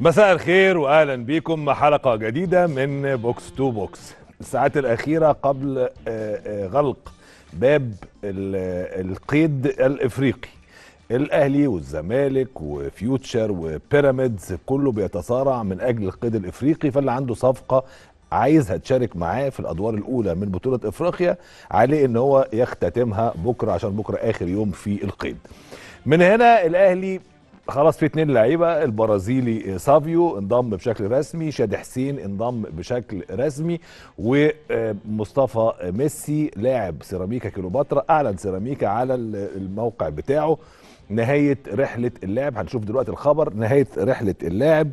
مساء الخير واهلا بكم حلقه جديده من بوكس تو بوكس الساعات الاخيره قبل آه، آه، غلق باب القيد الافريقي الاهلي والزمالك وفيوتشر وبيراميدز كله بيتصارع من اجل القيد الافريقي فاللي عنده صفقه عايزها تشارك معاه في الادوار الاولى من بطوله افريقيا عليه ان هو يختتمها بكره عشان بكره اخر يوم في القيد من هنا الاهلي خلاص في اتنين لعيبه البرازيلي سافيو انضم بشكل رسمي شادي حسين انضم بشكل رسمي ومصطفى ميسي لاعب سيراميكا كيلوباترا اعلن سيراميكا على الموقع بتاعه نهايه رحله اللاعب هنشوف دلوقتي الخبر نهايه رحله اللاعب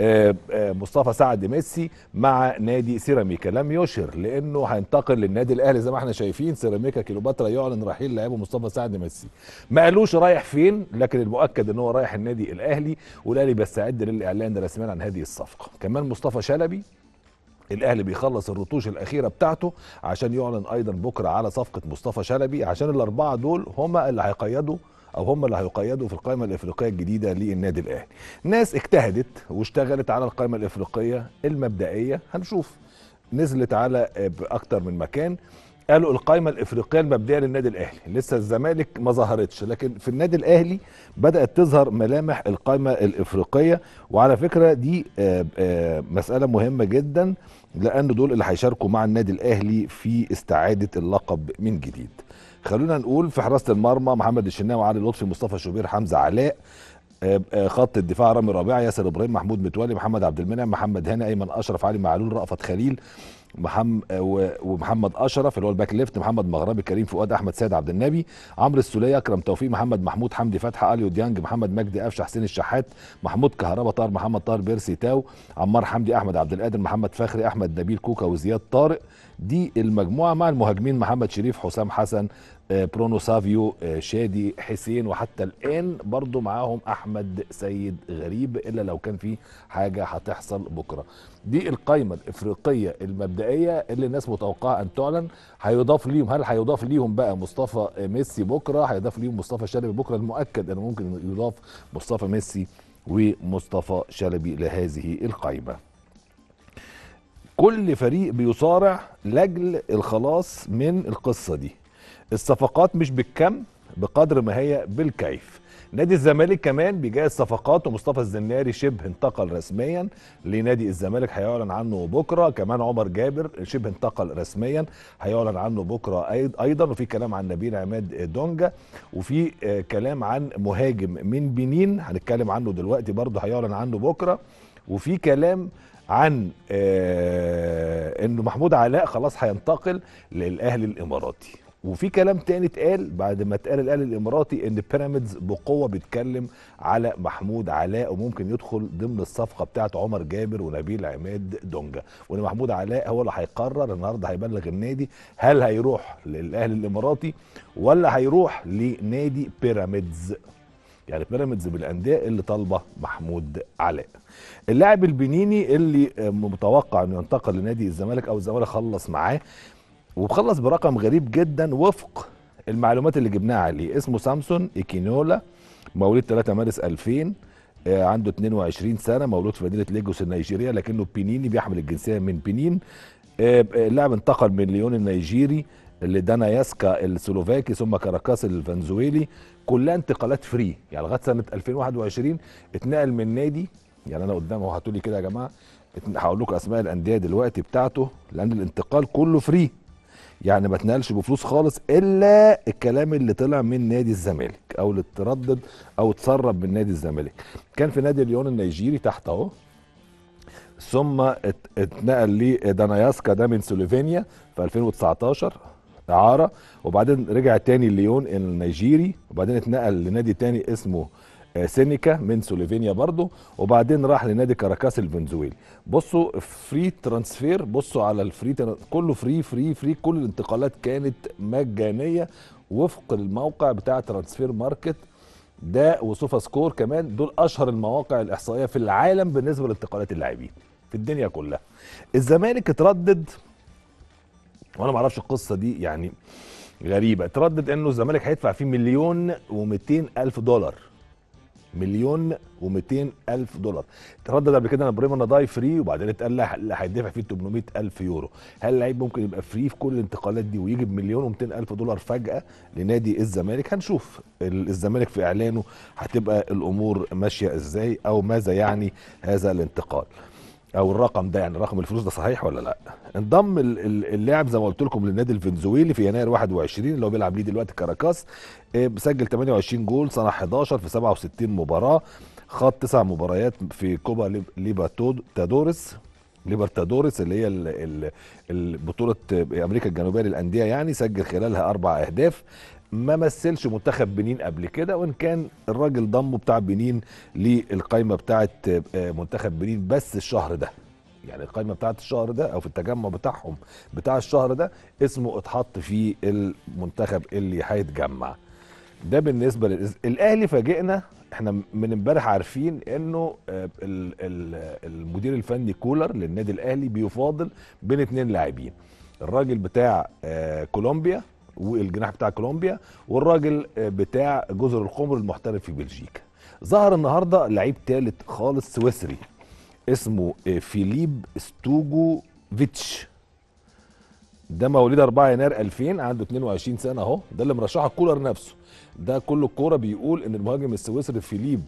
آه، آه، مصطفى سعد ميسي مع نادي سيراميكا لم يشر لانه هينتقل للنادي الاهلي زي ما احنا شايفين سيراميكا كيلوباترا يعلن رحيل لاعبه مصطفى سعد ميسي ما قالوش رايح فين لكن المؤكد ان هو رايح النادي الاهلي والاهلي بيستعد للاعلان رسميا عن هذه الصفقه كمان مصطفى شلبي الاهلي بيخلص الرطوش الاخيره بتاعته عشان يعلن ايضا بكره على صفقه مصطفى شلبي عشان الاربعه دول هما اللي هيقيدوا او هم اللي هيقيدوا في القائمه الافريقيه الجديده للنادي الاهلي ناس اجتهدت واشتغلت على القائمه الافريقيه المبدئيه هنشوف نزلت على اكتر من مكان قالوا القائمه الافريقيه المبدئيه للنادي الاهلي لسه الزمالك ما ظهرتش لكن في النادي الاهلي بدات تظهر ملامح القائمه الافريقيه وعلى فكره دي مساله مهمه جدا لان دول اللي هيشاركوا مع النادي الاهلي في استعاده اللقب من جديد خلونا نقول في حراسه المرمى محمد الشناوي علي لطفي مصطفى شوبير حمزه علاء آه، آه، خط الدفاع رامي ربيعه ياسر ابراهيم محمود متولي محمد عبد المنعم محمد هاني ايمن اشرف علي معلول رأفت خليل محمد آه، ومحمد اشرف اللي هو الباك ليفت محمد مغربي كريم فؤاد احمد سيد عبد النبي عمرو السوليه اكرم توفيق محمد محمود حمدي فتحي اليو ديانج محمد مجدي قفشه حسين الشحات محمود كهربا طاهر محمد طاهر بيرسي تاو عمار حمدي احمد عبد القادر محمد فخري احمد نبيل كوكا وزياد طارق دي المجموعه مع المهاجمين محمد شريف حسام حسن آه، برونو سافيو آه، شادي حسين وحتى الان برضو معاهم احمد سيد غريب الا لو كان في حاجه هتحصل بكره دي القايمه الافريقيه المبدئيه اللي الناس متوقعه ان تعلن هيضاف ليهم هل هيضاف ليهم بقى مصطفى ميسي بكره هيضاف ليهم مصطفى شلبي بكره المؤكد انه ممكن يضاف مصطفى ميسي ومصطفى شلبي لهذه القايمه كل فريق بيصارع لاجل الخلاص من القصه دي الصفقات مش بالكم بقدر ما هي بالكيف نادي الزمالك كمان بيجهز صفقات ومصطفى الزناري شبه انتقل رسميا لنادي الزمالك هيعلن عنه بكره كمان عمر جابر شبه انتقل رسميا هيعلن عنه بكره ايضا وفي كلام عن نبيل عماد دونجا وفي آه، كلام عن مهاجم من بنين هنتكلم عنه دلوقتي برضه هيعلن عنه بكره وفي كلام عن آه، انه محمود علاء خلاص هينتقل للاهلي الاماراتي وفي كلام تاني اتقال بعد ما اتقال الاهلي الاماراتي ان بيراميدز بقوه بيتكلم على محمود علاء وممكن يدخل ضمن الصفقه بتاعت عمر جابر ونبيل عماد دونجا وان محمود علاء هو اللي هيقرر النهارده هيبلغ النادي هل هيروح للاهلي الاماراتي ولا هيروح لنادي بيراميدز يعني بيراميدز بالانديه اللي طالبه محمود علاء اللاعب البنيني اللي متوقع انه ينتقل لنادي الزمالك او الزمالك خلص معاه وخلص برقم غريب جدا وفق المعلومات اللي جبناها عليه اسمه سامسون ايكينولا مواليد 3 مارس 2000 آه، عنده 22 سنه مولود في مدينه ليجوس النيجيريه لكنه بينيني بيحمل الجنسيه من بنين اللاعب آه، آه، انتقل من ليون النيجيري لداناياسكا السلوفاكي ثم كاراكاس الفنزويلي كلها انتقالات فري يعني لغايه سنه 2021 اتنقل من نادي يعني انا قدام اهو هتقولي كده يا جماعه هقول لكم اسماء الانديه دلوقتي بتاعته لان الانتقال كله فري يعني ما اتنقلش بفلوس خالص الا الكلام اللي طلع من نادي الزمالك او اللي اتردد او اتسرب من نادي الزمالك كان في نادي ليون النيجيري تحت اهو ثم اتنقل لدانياسكا ده من سلوفينيا في 2019 اعاره وبعدين رجع تاني ليون النيجيري وبعدين اتنقل لنادي تاني اسمه سينيكا من سلوفينيا برضه وبعدين راح لنادي كاراكاس الفنزويلي بصوا فري ترانسفير بصوا على الفري كله فري فري فري كل الانتقالات كانت مجانيه وفق الموقع بتاع ترانسفير ماركت ده وسوفا سكور كمان دول اشهر المواقع الاحصائيه في العالم بالنسبه لانتقالات اللاعبين في الدنيا كلها الزمالك اتردد وانا ما اعرفش القصه دي يعني غريبه اتردد انه الزمالك هيدفع فيه مليون و200 الف دولار مليون و الف دولار تردد قبل كده ان ابراهيم النضاي فري وبعدين اتقال اللي هيدفع فيه 800 الف يورو هل اللعيب ممكن يبقى فري في كل الانتقالات دي ويجي بمليون و الف دولار فجاه لنادي الزمالك هنشوف الزمالك في اعلانه هتبقى الامور ماشيه ازاي او ماذا يعني هذا الانتقال او الرقم ده يعني رقم الفلوس ده صحيح ولا لا انضم اللاعب زي ما قلت لكم للنادي الفنزويلي في يناير 21 اللي هو بيلعب ليه دلوقتي كاراكاس آه، سجل 28 جول صنع 11 في 67 مباراه خد تسع مباريات في كوبا ليبرتادورس ليبرتادوريس اللي هي البطوله امريكا الجنوبيه للانديه يعني سجل خلالها اربع اهداف ما مثلش منتخب بنين قبل كده وان كان الراجل ضمه بتاع بنين للقايمه بتاعه آه، منتخب بنين بس الشهر ده يعني القائمه بتاعة الشهر ده او في التجمع بتاعهم بتاع الشهر ده اسمه اتحط في المنتخب اللي هيتجمع ده بالنسبه للاهلي فاجئنا احنا من امبارح عارفين انه آه، المدير الفني كولر للنادي الاهلي بيفاضل بين اثنين لاعبين الراجل بتاع آه، كولومبيا والجناح بتاع كولومبيا والراجل آه، بتاع جزر القمر المحترف في بلجيكا ظهر النهارده لعيب ثالث خالص سويسري اسمه فيليب ستوجو فيتش ده مواليد 4 يناير 2000 عنده 22 سنه اهو ده اللي مرشحه كولر نفسه ده كل الكوره بيقول ان المهاجم السويسري فيليب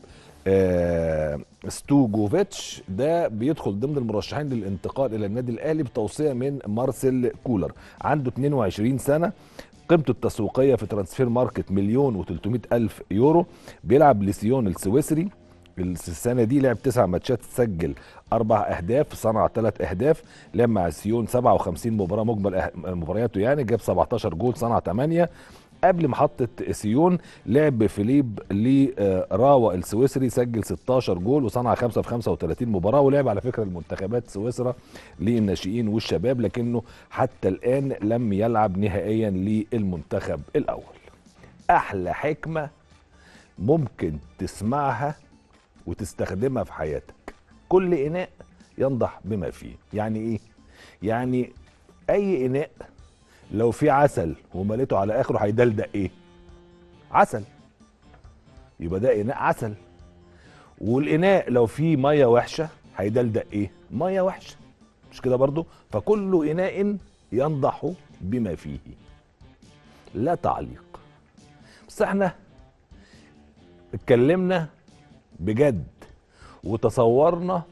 آه ستوجوفيتش ده بيدخل ضمن المرشحين للانتقال الى النادي الاهلي بتوصيه من مارسيل كولر عنده 22 سنه قيمته التسويقيه في ترانسفير ماركت مليون و300 الف يورو بيلعب لسيون السويسري السنه دي لعب تسع ماتشات سجل اربع اهداف صنع ثلاث اهداف لعب مع سيون 57 مباراه مجمل أه، مبارياته يعني جاب 17 جول صنع ثمانيه قبل محطة سيون لعب فيليب لراوا آه، السويسري سجل 16 جول وصنع 5 في 35 مباراة ولعب على فكرة المنتخبات سويسرا للناشئين والشباب لكنه حتى الآن لم يلعب نهائيا للمنتخب الأول أحلى حكمة ممكن تسمعها وتستخدمها في حياتك كل إناء ينضح بما فيه يعني إيه؟ يعني أي إناء لو في عسل ومليته على اخره هيدلدق ايه عسل يبقى ده اناء عسل والاناء لو فيه ميه وحشه هيدلدق ايه ميه وحشه مش كده برضو فكل اناء ينضح بما فيه لا تعليق بس احنا اتكلمنا بجد وتصورنا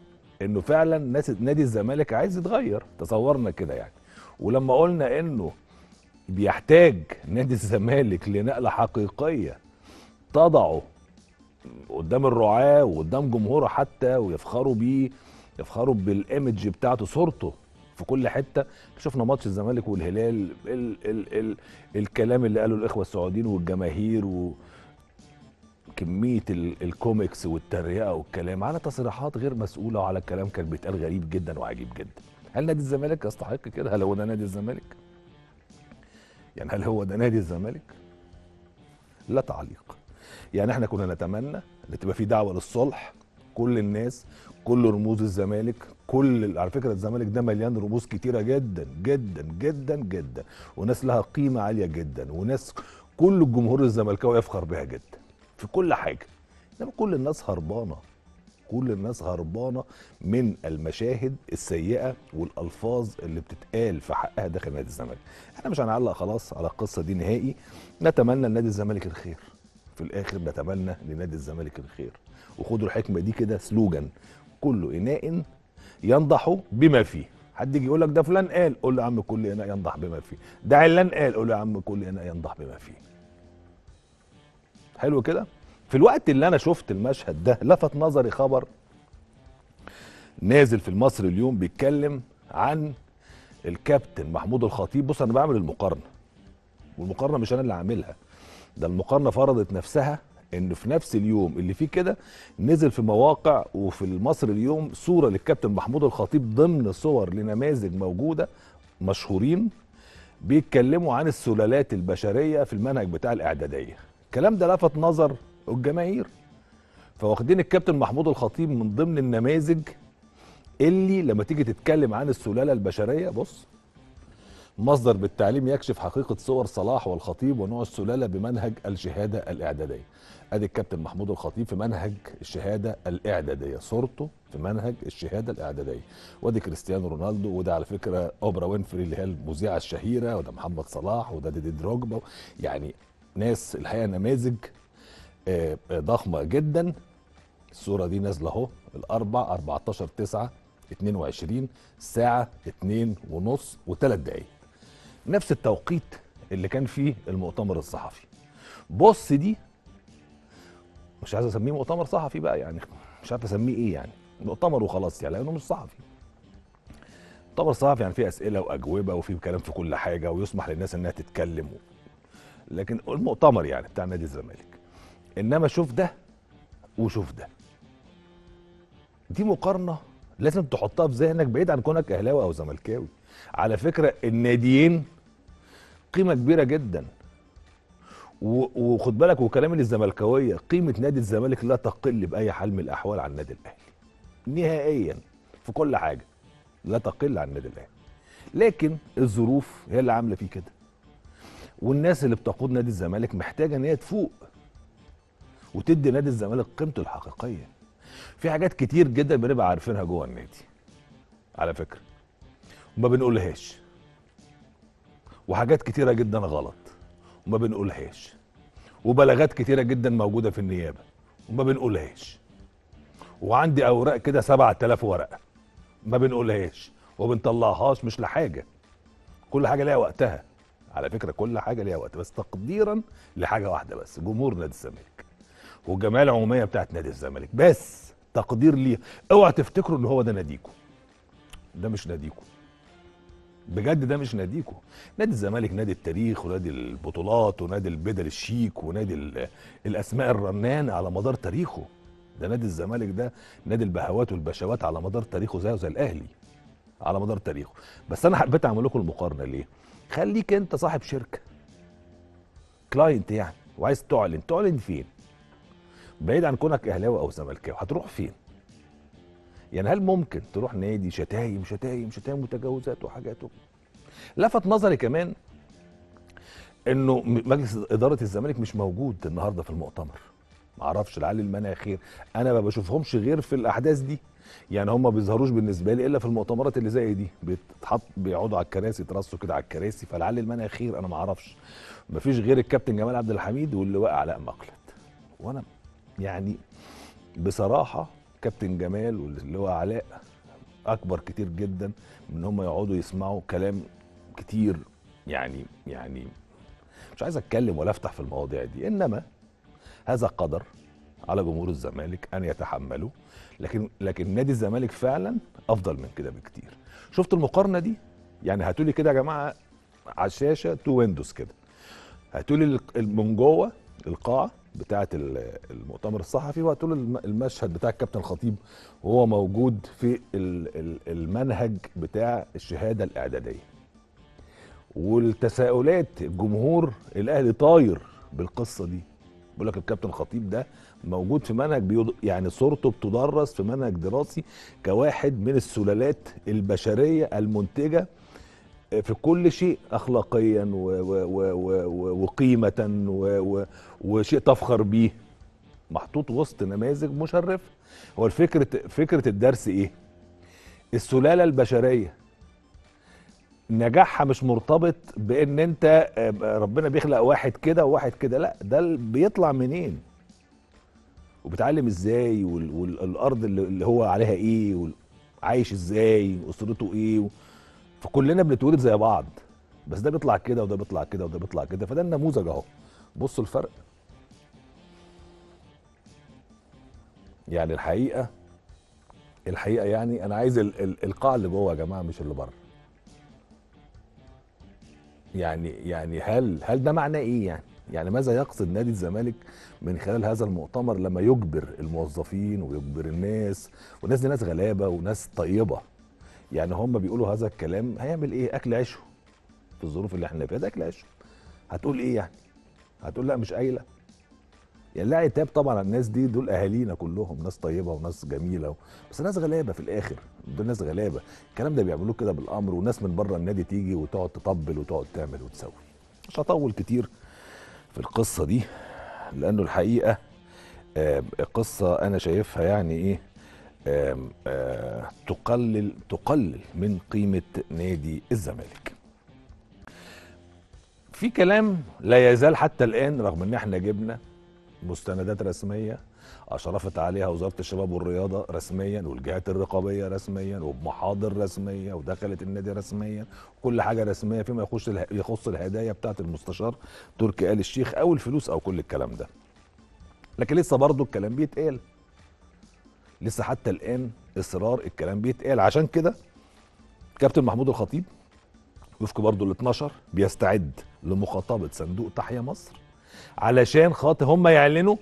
انه فعلا ناس نادي الزمالك عايز يتغير تصورنا كده يعني ولما قلنا انه بيحتاج نادي الزمالك لنقله حقيقيه تضعه قدام الرعاه وقدام جمهوره حتى ويفخروا بيه يفخروا بالايمج بتاعته صورته في كل حته شفنا ماتش الزمالك والهلال ال ال ال الكلام اللي قاله الاخوه السعوديين والجماهير و كميه الكوميكس والتريقه والكلام على تصريحات غير مسؤوله وعلى كلام كان بيتقال غريب جدا وعجيب جدا هل نادي الزمالك يستحق كده هل هو ده نادي الزمالك يعني هل هو ده نادي الزمالك لا تعليق يعني احنا كنا نتمنى ان تبقى في دعوه للصلح كل الناس كل رموز الزمالك كل على فكره الزمالك ده مليان رموز كتيره جدا جدا جدا جدا وناس لها قيمه عاليه جدا وناس كل الجمهور الزملكاوي يفخر بها جدا في كل حاجه انما كل الناس هربانه كل الناس هربانه من المشاهد السيئه والالفاظ اللي بتتقال في حقها داخل نادي الزمالك احنا مش هنعلق خلاص على القصه دي نهائي نتمنى لنادي الزمالك الخير في الاخر نتمنى لنادي الزمالك الخير وخدوا الحكمه دي كده سلوجن كل اناء ينضح بما فيه حد يجي يقول لك ده فلان قال قول له يا عم كل اناء ينضح بما فيه ده علان قال قول له يا عم كل اناء ينضح بما فيه حلو كده في الوقت اللي انا شفت المشهد ده لفت نظري خبر نازل في المصر اليوم بيتكلم عن الكابتن محمود الخطيب بص انا بعمل المقارنه والمقارنه مش انا اللي عاملها ده المقارنه فرضت نفسها ان في نفس اليوم اللي فيه كده نزل في مواقع وفي المصر اليوم صوره للكابتن محمود الخطيب ضمن صور لنماذج موجوده مشهورين بيتكلموا عن السلالات البشريه في المنهج بتاع الاعداديه الكلام ده لفت نظر الجماهير فواخدين الكابتن محمود الخطيب من ضمن النماذج اللي لما تيجي تتكلم عن السلاله البشريه بص مصدر بالتعليم يكشف حقيقه صور صلاح والخطيب ونوع السلاله بمنهج الشهاده الاعداديه ادي الكابتن محمود الخطيب في منهج الشهاده الاعداديه صورته في منهج الشهاده الاعداديه وادي كريستيانو رونالدو وده على فكره اوبرا وينفري اللي هي المذيعه الشهيره وده محمد صلاح وده ديدي دروجبا يعني ناس الحقيقه نماذج آه، ضخمه جدا الصوره دي نازله اهو الاربع 14 9 22 الساعه 2 ونص و3 دقائق نفس التوقيت اللي كان فيه المؤتمر الصحفي بص دي مش عايز اسميه مؤتمر صحفي بقى يعني مش عارف اسميه ايه يعني مؤتمر وخلاص يعني لانه مش صحفي مؤتمر صحفي يعني فيه اسئله واجوبه وفيه كلام في كل حاجه ويسمح للناس انها تتكلم لكن المؤتمر يعني بتاع نادي الزمالك انما شوف ده وشوف ده دي مقارنه لازم تحطها في ذهنك بعيد عن كونك اهلاوي او زملكاوي على فكره الناديين قيمه كبيره جدا وخد بالك وكلامي للزملكاويه قيمه نادي الزمالك لا تقل باي حال من الاحوال عن النادي الاهلي نهائيا في كل حاجه لا تقل عن النادي الاهلي لكن الظروف هي اللي عامله فيه كده والناس اللي بتقود نادي الزمالك محتاجه ان هي تفوق وتدي نادي الزمالك قيمته الحقيقيه في حاجات كتير جدا بنبقى عارفينها جوه النادي على فكره وما بنقولهاش وحاجات كتيره جدا غلط وما بنقولهاش وبلاغات كتيره جدا موجوده في النيابه وما بنقولهاش وعندي اوراق كده 7000 ورقه ما بنقولهاش وبنطلعهاش مش لحاجه كل حاجه ليها وقتها على فكره كل حاجه ليها وقت بس تقديرا لحاجه واحده بس جمهور نادي الزمالك والجمعيه العموميه بتاعت نادي الزمالك بس تقدير ليه اوعى تفتكروا ان هو ده ناديكم ده مش ناديكم بجد ده مش ناديكم نادي الزمالك نادي التاريخ ونادي البطولات ونادي البدل الشيك ونادي الاسماء الرنانه على مدار تاريخه ده نادي الزمالك ده نادي البهوات والبشوات على مدار تاريخه زيه زي الاهلي على مدار تاريخه بس انا حبيت اعمل لكم المقارنه ليه خليك انت صاحب شركه كلاينت يعني وعايز تعلن تعلن فين بعيد عن كونك اهلاوي او زملكاوي هتروح فين؟ يعني هل ممكن تروح نادي شتايم شتايم شتايم وتجاوزات وحاجات لفت نظري كمان انه مجلس اداره الزمالك مش موجود النهارده في المؤتمر معرفش لعل المناخير انا ما بشوفهمش غير في الاحداث دي يعني هم ما بيظهروش بالنسبه لي الا في المؤتمرات اللي زي دي بيتحط بيقعدوا على الكراسي يترصوا كده على الكراسي فلعل المناخير انا ما اعرفش ما فيش غير الكابتن جمال عبد الحميد واللي واقع علاء مقلد وانا يعني بصراحه كابتن جمال واللي هو علاء اكبر كتير جدا من ان هم يقعدوا يسمعوا كلام كتير يعني يعني مش عايز اتكلم ولا افتح في المواضيع دي انما هذا قدر على جمهور الزمالك ان يتحمله لكن لكن نادي الزمالك فعلا افضل من كده بكتير شفت المقارنه دي يعني هاتولي كده يا جماعه على الشاشه تو ويندوز كده هاتولي من جوه القاعه بتاعه المؤتمر الصحفي وقت المشهد بتاع الكابتن الخطيب وهو موجود في المنهج بتاع الشهاده الاعداديه والتساؤلات الجمهور الاهلي طاير بالقصه دي بيقول لك الكابتن الخطيب ده موجود في منهج بيض... يعني صورته بتدرس في منهج دراسي كواحد من السلالات البشريه المنتجه في كل شيء اخلاقيا وقيمه وشيء تفخر بيه محطوط وسط نماذج مشرفه هو فكره فكره الدرس ايه السلاله البشريه نجاحها مش مرتبط بان انت آه، ربنا بيخلق واحد كده وواحد كده لا ده بيطلع منين وبتعلم ازاي والارض اللي هو عليها ايه عايش ازاي اسرته ايه فكلنا بنتولد زي بعض بس ده بيطلع كده وده بيطلع كده وده بيطلع كده فده النموذج اهو بصوا الفرق يعني الحقيقه الحقيقه يعني انا عايز القاع اللي جوه يا جماعه مش اللي بره يعني يعني هل هل ده معناه ايه يعني؟ يعني ماذا يقصد نادي الزمالك من خلال هذا المؤتمر لما يجبر الموظفين ويجبر الناس والناس دي ناس غلابه وناس طيبه يعني هم بيقولوا هذا الكلام هيعمل ايه اكل عيشه في الظروف اللي احنا فيها ده اكل عيشه هتقول ايه يعني هتقول لا مش قايله يعني لا عتاب طبعا على الناس دي دول اهالينا كلهم ناس طيبه وناس جميله و... بس ناس غلابه في الاخر دول ناس غلابه الكلام ده بيعملوه كده بالامر وناس من بره النادي تيجي وتقعد تطبل وتقعد تعمل وتسوي مش هطول كتير في القصه دي لانه الحقيقه آه، قصه انا شايفها يعني ايه تقلل تقلل من قيمه نادي الزمالك في كلام لا يزال حتى الان رغم ان احنا جبنا مستندات رسميه اشرفت عليها وزاره الشباب والرياضه رسميا والجهات الرقابيه رسميا وبمحاضر رسميه ودخلت النادي رسميا كل حاجه رسميه فيما يخش يخص الهدايا بتاعه المستشار تركي ال الشيخ او الفلوس او كل الكلام ده لكن لسه برضه الكلام بيتقال لسه حتى الان اصرار الكلام بيتقال عشان كده كابتن محمود الخطيب وفق برضه ال 12 بيستعد لمخاطبه صندوق تحيا مصر علشان خاطر هم يعلنوا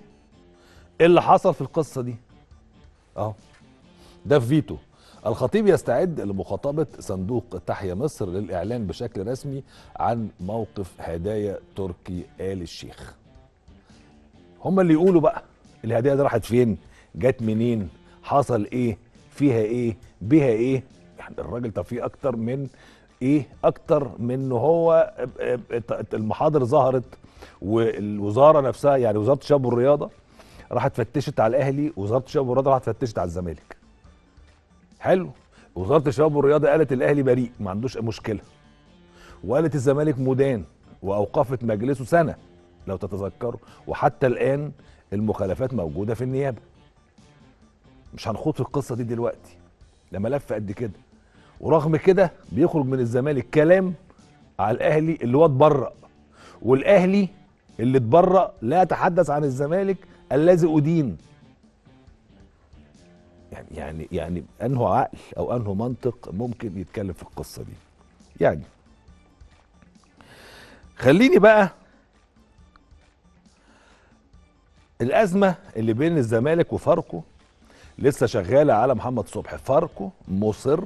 ايه اللي حصل في القصه دي اهو ده في فيتو الخطيب يستعد لمخاطبة صندوق تحيا مصر للإعلان بشكل رسمي عن موقف هدايا تركي آل الشيخ هم اللي يقولوا بقى الهدايا دي راحت فين جت منين حصل ايه فيها ايه بها ايه يعني الراجل طب فيه اكتر من ايه اكتر من ان هو آه، آه، المحاضر ظهرت والوزاره نفسها يعني وزاره الشباب والرياضه راحت فتشت على الاهلي وزاره الشباب والرياضه راحت فتشت على الزمالك حلو وزاره الشباب والرياضه قالت الاهلي بريء ما عندوش مشكله وقالت الزمالك مدان واوقفت مجلسه سنه لو تتذكروا وحتى الان المخالفات موجوده في النيابه مش هنخوض في القصه دي دلوقتي ده ملف قد كده ورغم كده بيخرج من الزمالك كلام على الاهلي اللي هو اتبرأ والاهلي اللي اتبرأ لا يتحدث عن الزمالك الذي ادين يعني يعني يعني انه عقل او انه منطق ممكن يتكلم في القصه دي يعني خليني بقى الازمه اللي بين الزمالك وفاركو لسه شغاله على محمد صبحي فاركو مصر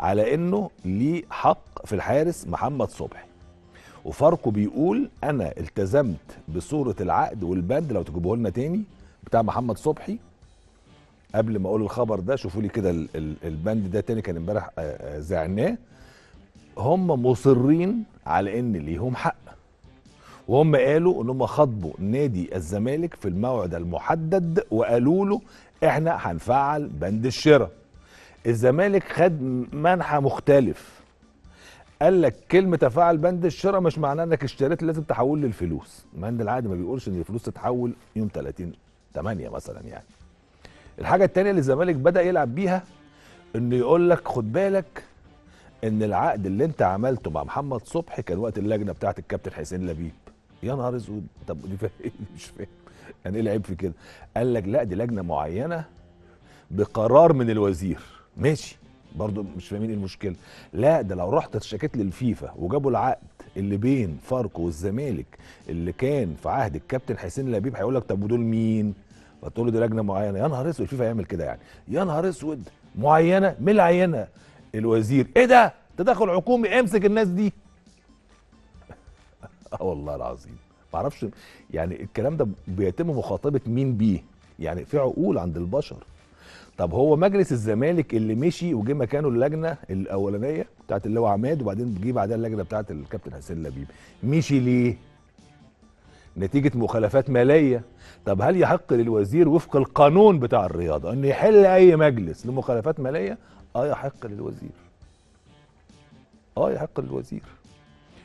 على انه ليه حق في الحارس محمد صبحي وفاركو بيقول انا التزمت بصوره العقد والبند لو تجيبوه لنا تاني بتاع محمد صبحي قبل ما اقول الخبر ده شوفوا لي كده البند ده تاني كان امبارح آه، آه، زعناه هم مصرين على ان ليهم حق وهم قالوا ان هم خاطبوا نادي الزمالك في الموعد المحدد وقالوا له احنا هنفعل بند الشراء الزمالك خد منحى مختلف قال لك كلمه تفاعل بند الشراء مش معناه انك اشتريت لازم تحول لي الفلوس المند العادي ما بيقولش ان الفلوس تتحول يوم 30 8 مثلا يعني الحاجه الثانيه اللي الزمالك بدا يلعب بيها انه يقول لك خد بالك ان العقد اللي انت عملته مع محمد صبحي كان وقت اللجنه بتاعه الكابتن حسين لبيب يا نهار اسود طب دي مش فاهم يعني ايه العيب في كده قال لك لا دي لجنه معينه بقرار من الوزير ماشي برضو مش فاهمين ايه المشكله لا ده لو رحت اتشكيت للفيفا وجابوا العقد اللي بين فاركو والزمالك اللي كان في عهد الكابتن حسين لبيب هيقول لك طب ودول مين فتقول له دي لجنه معينه يا نهار اسود الفيفا يعمل كده يعني يا نهار اسود معينه مين اللي عينها الوزير ايه ده تدخل حكومي امسك الناس دي اه والله العظيم ما اعرفش يعني الكلام ده بيتم مخاطبه مين بيه يعني في عقول عند البشر طب هو مجلس الزمالك اللي مشي وجه مكانه اللجنه الاولانيه بتاعت هو عماد وبعدين جه بعدها اللجنه بتاعت الكابتن حسين لبيب مشي ليه نتيجة مخالفات مالية طب هل يحق للوزير وفق القانون بتاع الرياضة أن يحل أي مجلس لمخالفات مالية؟ آه يحق للوزير آه يحق للوزير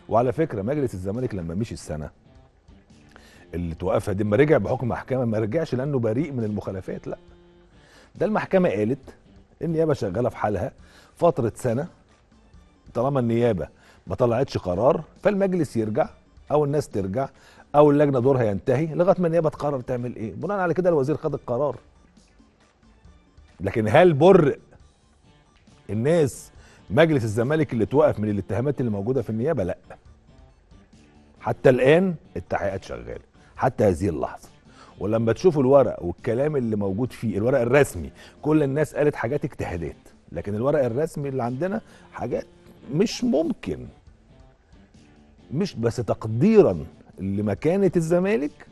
وعلى فكره مجلس الزمالك لما مشي السنه اللي توقفها دي ما رجع بحكم محكمه ما رجعش لانه بريء من المخالفات لا ده المحكمه قالت النيابه شغاله في حالها فتره سنه طالما النيابه ما طلعتش قرار فالمجلس يرجع او الناس ترجع او اللجنه دورها ينتهي لغايه ما النيابه تقرر تعمل ايه بناء على كده الوزير خد القرار لكن هل برئ الناس مجلس الزمالك اللي اتوقف من الاتهامات اللي موجوده في النيابه لا حتى الان التحقيقات شغاله حتى هذه اللحظه ولما تشوف الورق والكلام اللي موجود فيه الورق الرسمي كل الناس قالت حاجات اجتهادات لكن الورق الرسمي اللي عندنا حاجات مش ممكن مش بس تقديرا لمكانه الزمالك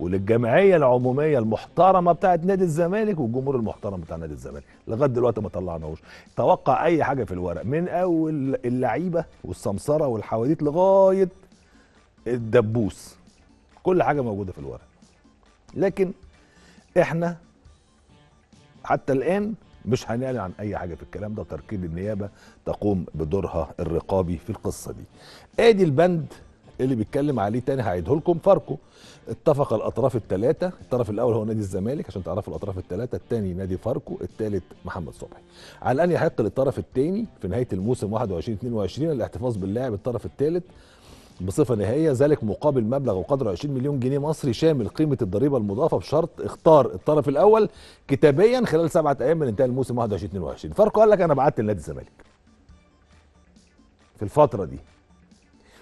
وللجمعيه العموميه المحترمه بتاعه نادي الزمالك والجمهور المحترم بتاع نادي الزمالك لغايه دلوقتي ما طلعناهوش توقع اي حاجه في الورق من اول اللعيبه والسمسره والحواديت لغايه الدبوس كل حاجه موجوده في الورق لكن احنا حتى الان مش هنعلن عن اي حاجه في الكلام ده تركيب النيابه تقوم بدورها الرقابي في القصه دي ادي البند اللي بيتكلم عليه تاني هعيده لكم فاركو اتفق الاطراف الثلاثه الطرف الاول هو نادي الزمالك عشان تعرفوا الاطراف الثلاثه الثاني نادي فاركو الثالث محمد صبحي على ان يحق للطرف الثاني في نهايه الموسم 21 22 الاحتفاظ باللاعب الطرف الثالث بصفه نهائيه ذلك مقابل مبلغ وقدره 20 مليون جنيه مصري شامل قيمه الضريبه المضافه بشرط اختار الطرف الاول كتابيا خلال سبعه ايام من انتهاء الموسم 21 22 فاركو قال لك انا بعت لنادي الزمالك في الفتره دي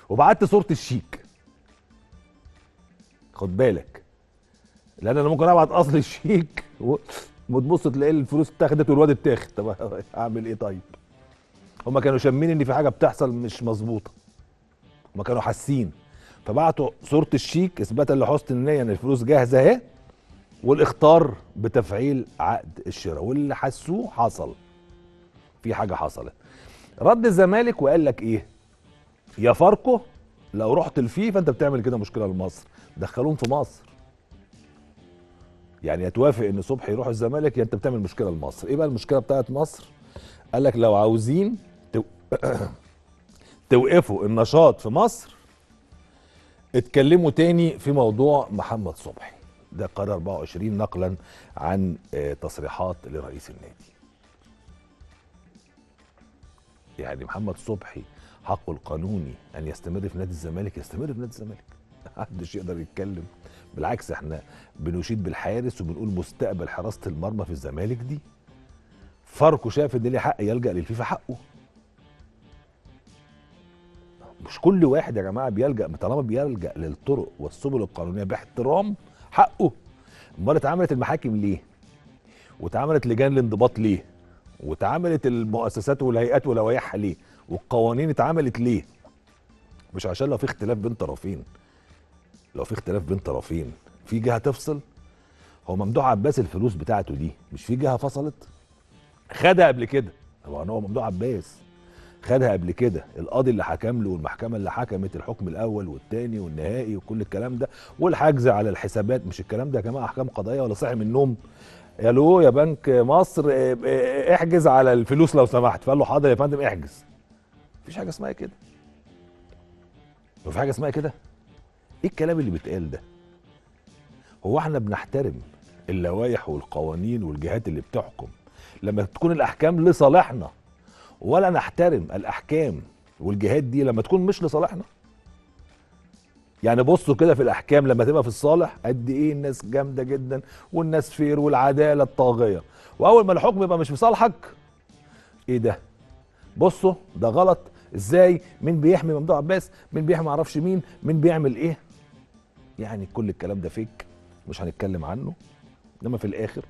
وبعت صوره الشيك خد بالك لان انا ممكن ابعت اصل الشيك وتبص تلاقي الفلوس اتاخدت والواد اتاخد طب اعمل ايه طيب هما كانوا شامين ان في حاجه بتحصل مش مظبوطه هما كانوا حاسين فبعتوا صوره الشيك اثباتا لحسن النيه ان يعني الفلوس جاهزه اهي والاخطار بتفعيل عقد الشراء واللي حسوه حصل في حاجه حصلت رد الزمالك وقال لك ايه يا فاركو لو رحت الفيفا انت بتعمل كده مشكله لمصر دخلوهم في مصر يعني هتوافق ان صبحي يروح الزمالك يا انت بتعمل مشكله لمصر ايه بقى المشكله بتاعت مصر قال لك لو عاوزين تو... توقفوا النشاط في مصر اتكلموا تاني في موضوع محمد صبحي ده قرار 24 نقلا عن آه، تصريحات لرئيس النادي يعني محمد صبحي حقه القانوني ان يستمر في نادي الزمالك يستمر في نادي الزمالك محدش يقدر يتكلم بالعكس احنا بنشيد بالحارس وبنقول مستقبل حراسه المرمى في الزمالك دي فاركو شاف ان ليه حق يلجا للفيفا حقه مش كل واحد يا جماعه بيلجا طالما بيلجا للطرق والسبل القانونيه باحترام حقه امال اتعملت المحاكم ليه واتعملت لجان الانضباط ليه واتعملت المؤسسات والهيئات ولوائحها ليه والقوانين اتعملت ليه مش عشان لو في اختلاف بين طرفين لو في اختلاف بين طرفين في جهه تفصل هو ممدوح عباس الفلوس بتاعته دي مش في جهه فصلت خدها قبل كده طبعا هو ممدوح عباس خدها قبل كده القاضي اللي حكم له والمحكمه اللي حكمت الحكم الاول والثاني والنهائي وكل الكلام ده والحجز على الحسابات مش الكلام ده يا جماعه احكام قضائيه ولا صاحي من النوم له يا بنك مصر آه، آه، آه، احجز على الفلوس لو سمحت فقال له حاضر يا فندم احجز مفيش حاجه اسمها كده هو في حاجه اسمها كده ايه الكلام اللي بيتقال ده هو احنا بنحترم اللوائح والقوانين والجهات اللي بتحكم لما تكون الاحكام لصالحنا ولا نحترم الاحكام والجهات دي لما تكون مش لصالحنا يعني بصوا كده في الاحكام لما تبقى في الصالح قد ايه الناس جامده جدا والناس فير والعداله الطاغيه واول ما الحكم يبقى مش في صالحك ايه ده بصوا ده غلط ازاي مين بيحمي ممدوح عباس مين بيحمي معرفش مين مين بيعمل ايه يعني كل الكلام ده فيك مش هنتكلم عنه انما في الاخر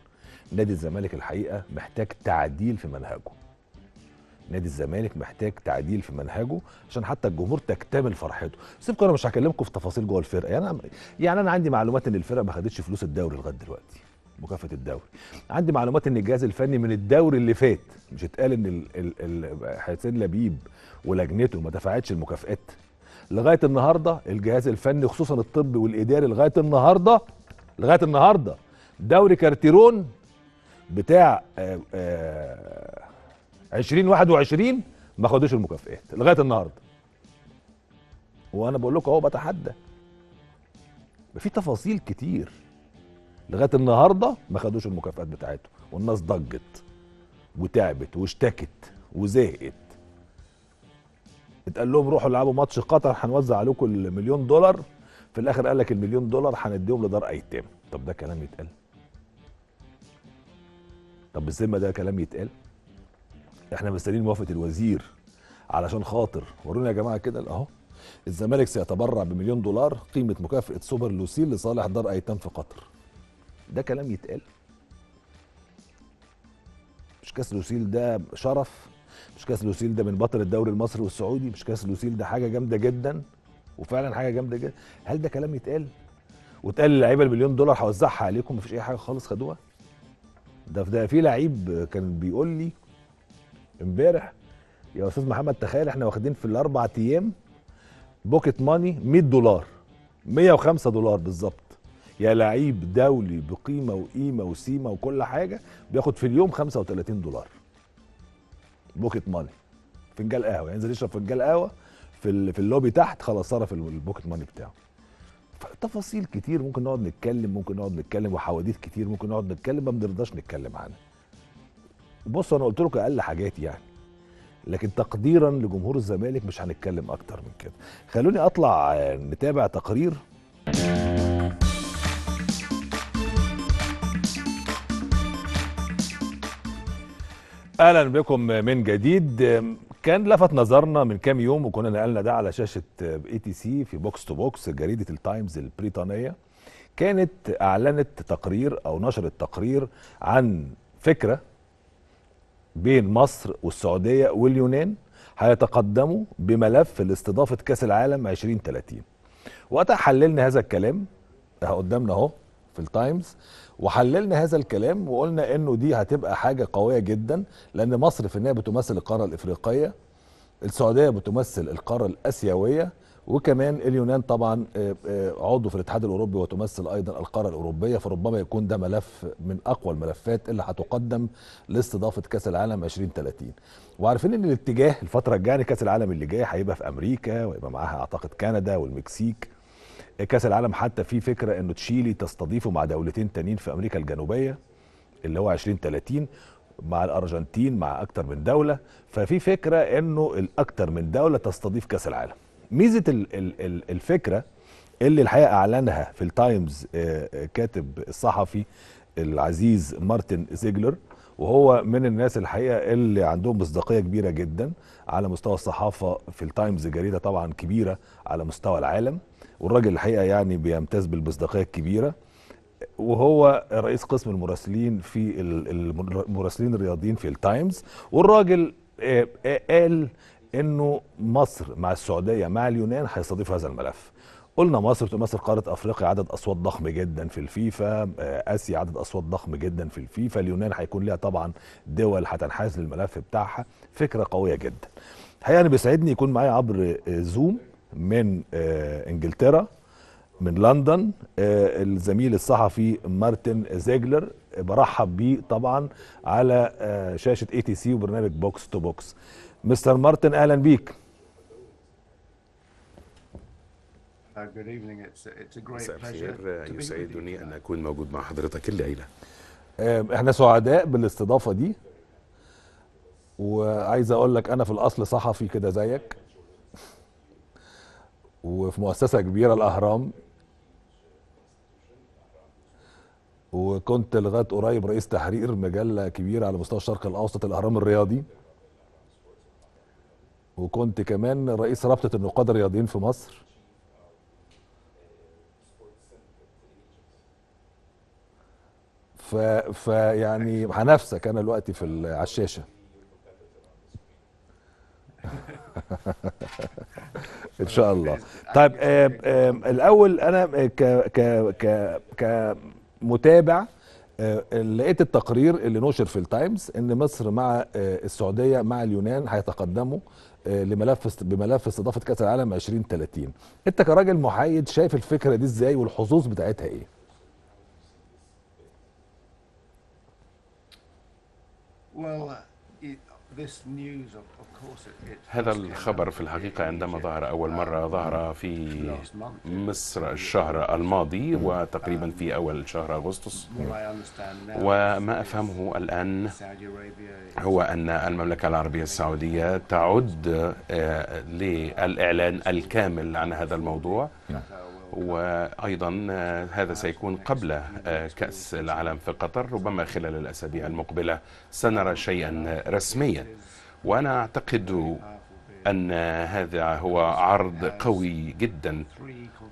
نادي الزمالك الحقيقه محتاج تعديل في منهجه نادي الزمالك محتاج تعديل في منهجه عشان حتى الجمهور تكتمل فرحته سيبكم انا مش هكلمكم في تفاصيل جوه الفرقه يعني انا يعني انا عندي معلومات ان الفرقه ما خدتش فلوس الدوري لغايه دلوقتي مكافاه الدوري عندي معلومات ان الجهاز الفني من الدوري اللي فات مش اتقال ان حسين لبيب ولجنته ما دفعتش المكافئات لغايه النهارده الجهاز الفني خصوصا الطبي والاداري لغايه النهارده لغايه النهارده دوري كارتيرون بتاع آآ آآ 2021 ما خدوش المكافئات لغايه النهارده وانا بقول لكم اهو بتحدى في تفاصيل كتير لغايه النهارده ما خدوش المكافئات بتاعته والناس ضجت وتعبت واشتكت وزهقت اتقال لهم روحوا العبوا ماتش قطر هنوزع عليكم المليون دولار في الاخر قال لك المليون دولار هنديهم لدار ايتام طب ده كلام يتقال طب بالذمه ده كلام يتقال احنا مستنيين موافقه الوزير علشان خاطر ورونا يا جماعه كده اهو الزمالك سيتبرع بمليون دولار قيمه مكافاه سوبر لوسيل لصالح دار ايتام في قطر ده كلام يتقال مش كاس لوسيل ده شرف مش كاس لوسيل ده من بطل الدوري المصري والسعودي مش كاس لوسيل ده حاجه جامده جدا وفعلا حاجه جامده جدا هل ده كلام يتقال وتقال للعيبه المليون دولار هوزعها عليكم مفيش اي حاجه خالص خدوها ده ده في لعيب كان بيقول لي امبارح يا استاذ محمد تخيل احنا واخدين في الاربع ايام بوكيت ماني 100 دولار 105 دولار بالظبط يا لعيب دولي بقيمه وقيمه وسيمه وكل حاجه بياخد في اليوم 35 دولار بوكيت ماني فنجان قهوه ينزل يعني يشرب فنجان قهوه في في اللوبي تحت خلاص صرف البوكيت ماني بتاعه تفاصيل كتير ممكن نقعد نتكلم ممكن نقعد نتكلم وحواديت كتير ممكن نقعد نتكلم ما بنرضاش نتكلم عنها بصوا انا قلت لكم اقل حاجات يعني لكن تقديرا لجمهور الزمالك مش هنتكلم اكتر من كده خلوني اطلع نتابع تقرير اهلا بكم من جديد كان لفت نظرنا من كام يوم وكنا نقلنا ده على شاشه اي تي سي في بوكس تو بوكس جريده التايمز البريطانيه كانت اعلنت تقرير او نشرت تقرير عن فكره بين مصر والسعوديه واليونان هيتقدموا بملف لاستضافه كاس العالم 2030 وقتها حللنا هذا الكلام قدامنا اهو في التايمز وحللنا هذا الكلام وقلنا انه دي هتبقى حاجه قويه جدا لان مصر في النهايه بتمثل القاره الافريقيه السعوديه بتمثل القاره الاسيويه وكمان اليونان طبعا آه، آه، عضو في الاتحاد الاوروبي وتمثل ايضا القاره الاوروبيه فربما يكون ده ملف من اقوى الملفات اللي هتقدم لاستضافه كاس العالم 2030 وعارفين ان الاتجاه الفتره الجايه يعني كاس العالم اللي جاي هيبقى في امريكا ويبقى معاها اعتقد كندا والمكسيك كاس العالم حتى في فكره انه تشيلي تستضيفه مع دولتين تانيين في امريكا الجنوبيه اللي هو 2030 مع الارجنتين مع اكتر من دوله ففي فكره انه الاكتر من دوله تستضيف كاس العالم ميزه الفكره اللي الحقيقه اعلنها في التايمز آه، آه، كاتب الصحفي العزيز مارتن زيجلر وهو من الناس الحقيقه اللي عندهم مصداقيه كبيره جدا على مستوى الصحافه في التايمز جريده طبعا كبيره على مستوى العالم والراجل الحقيقه يعني بيمتاز بالمصداقيه الكبيره وهو رئيس قسم المراسلين في المراسلين الرياضيين في التايمز والراجل آه، آه، قال انه مصر مع السعوديه مع اليونان هيستضيف هذا الملف قلنا مصر تمثل قاره افريقيا عدد اصوات ضخم جدا في الفيفا آه، اسيا عدد اصوات ضخم جدا في الفيفا اليونان هيكون لها طبعا دول هتنحاز للملف بتاعها فكره قويه جدا الحقيقه انا يعني بيسعدني يكون معايا عبر زوم من آه، انجلترا من لندن آه، الزميل الصحفي مارتن زيجلر برحب بيه طبعا على آه، شاشه اي تي سي وبرنامج بوكس تو بوكس مستر مارتن اهلا بيك uh, مساء الخير يسعدني ان اكون موجود مع حضرتك الليله احنا سعداء بالاستضافه دي وعايز اقول لك انا في الاصل صحفي كده زيك وفي مؤسسة كبيرة الأهرام وكنت لغاية قريب رئيس تحرير مجلة كبيرة على مستوى الشرق الأوسط الأهرام الرياضي وكنت كمان رئيس رابطة النقاد الرياضيين في مصر ف... فيعني هنفسك انا دلوقتي في على الشاشه ان شاء الله طيب الاول انا ك ك ك كمتابع آه، لقيت التقرير اللي نشر في التايمز ان مصر مع آه، السعوديه مع اليونان هيتقدموا آه، لملف بملف استضافه كاس العالم 2030 انت كراجل محايد شايف الفكره دي ازاي والحظوظ بتاعتها ايه Well, uh, it, this news of هذا الخبر في الحقيقة عندما ظهر أول مرة ظهر في مصر الشهر الماضي وتقريبا في أول شهر أغسطس وما أفهمه الآن هو أن المملكة العربية السعودية تعد آه، للإعلان الكامل عن هذا الموضوع نعم. وأيضا آه، هذا سيكون قبل آه، كأس العالم في قطر ربما خلال الأسابيع المقبلة سنرى شيئا رسميا وأنا أعتقد أن هذا هو عرض قوي جدا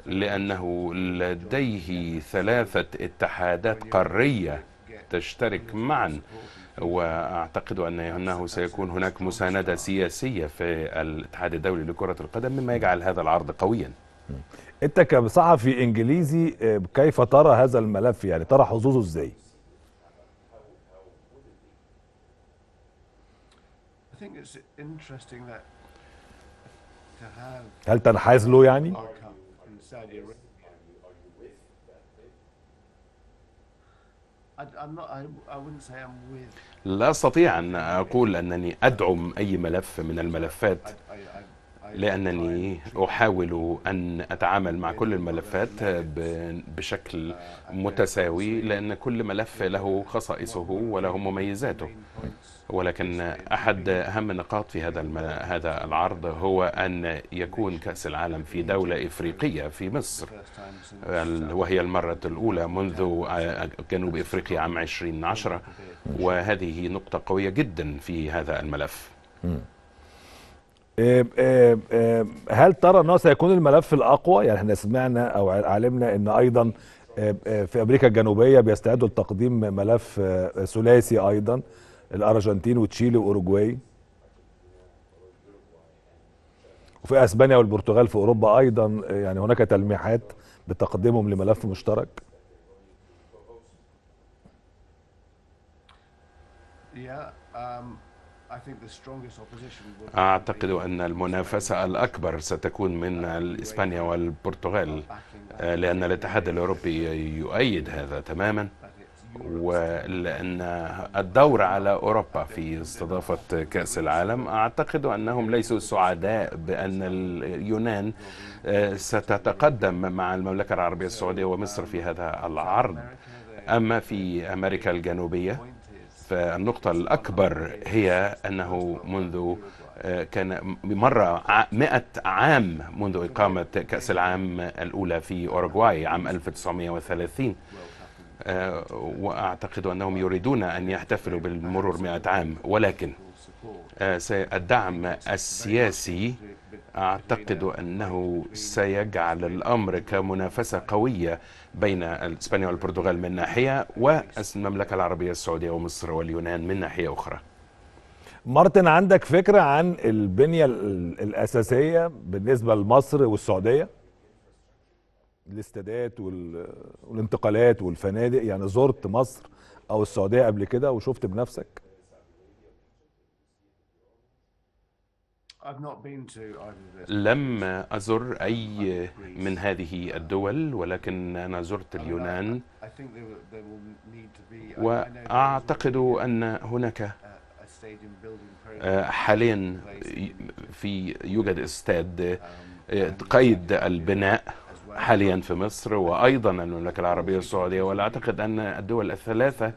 لأنه لديه ثلاثة اتحادات قارية تشترك معا واعتقد انه سيكون هناك مسانده سياسيه في الاتحاد الدولي لكره القدم مما يجعل هذا العرض قويا انت كصحفي انجليزي آه، كيف ترى هذا الملف يعني ترى حظوظه ازاي هل تنحاز له يعني؟ لا استطيع ان اقول انني ادعم اي ملف من الملفات لانني احاول ان اتعامل مع كل الملفات بشكل uh, متساوي لان كل ملف له خصائصه وله مميزاته ولكن احد اهم النقاط في هذا هذا العرض هو ان يكون كاس العالم في دوله افريقيه في مصر وهي المره الاولى منذ جنوب افريقيا عام 2010 وهذه نقطه قويه جدا في هذا الملف إيه، إيه، إيه، هل ترى انه سيكون الملف الاقوى يعني احنا سمعنا او علمنا ان ايضا في امريكا الجنوبيه بيستعدوا لتقديم ملف آه، ثلاثي ايضا الارجنتين وتشيلي واوروجواي وفي اسبانيا والبرتغال في اوروبا ايضا يعني هناك تلميحات بتقديمهم لملف مشترك um, أعتقد أن المنافسة الأكبر ستكون من إسبانيا والبرتغال لأن الاتحاد الأوروبي يؤيد هذا تماماً ولأن الدور على أوروبا في استضافة كأس العالم أعتقد أنهم ليسوا سعداء بأن اليونان آه، ستتقدم مع المملكة العربية السعودية ومصر في هذا العرض أما في أمريكا الجنوبية فالنقطة الأكبر هي أنه منذ آه، كان مرة مئة عام منذ إقامة كأس العام الأولى في أوروغواي عام 1930 آه، وأعتقد أنهم يريدون أن يحتفلوا بالمرور 100 عام ولكن الدعم آه، السياسي أعتقد أنه سيجعل الأمر كمنافسة قوية بين إسبانيا والبرتغال من ناحية والمملكة العربية السعودية ومصر واليونان من ناحية أخرى مارتن عندك فكرة عن البنية الأساسية بالنسبة لمصر والسعودية؟ الاستادات والانتقالات والفنادق يعني زرت مصر او السعوديه قبل كده وشفت بنفسك لم أزر أي من هذه الدول ولكن أنا زرت اليونان وأعتقد أن هناك آه، حاليا في يوجد استاد um, آه، قيد البناء حاليا في مصر وايضا المملكه العربيه السعوديه ولا اعتقد ان الدول الثلاثه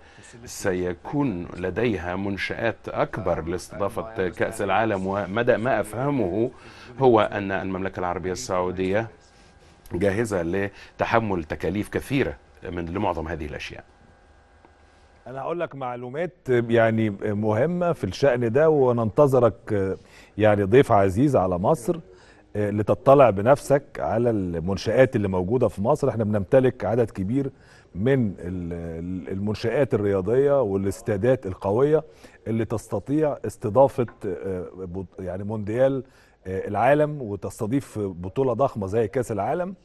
سيكون لديها منشات اكبر لاستضافه كاس العالم ومدى ما افهمه هو ان المملكه العربيه السعوديه جاهزه لتحمل تكاليف كثيره من لمعظم هذه الاشياء انا هقول لك معلومات يعني مهمه في الشان ده وننتظرك يعني ضيف عزيز على مصر لتطلع بنفسك على المنشآت اللي موجودة في مصر احنا بنمتلك عدد كبير من المنشآت الرياضية والاستادات القوية اللي تستطيع استضافة آه، يعني مونديال آه، العالم وتستضيف بطولة ضخمة زي كأس العالم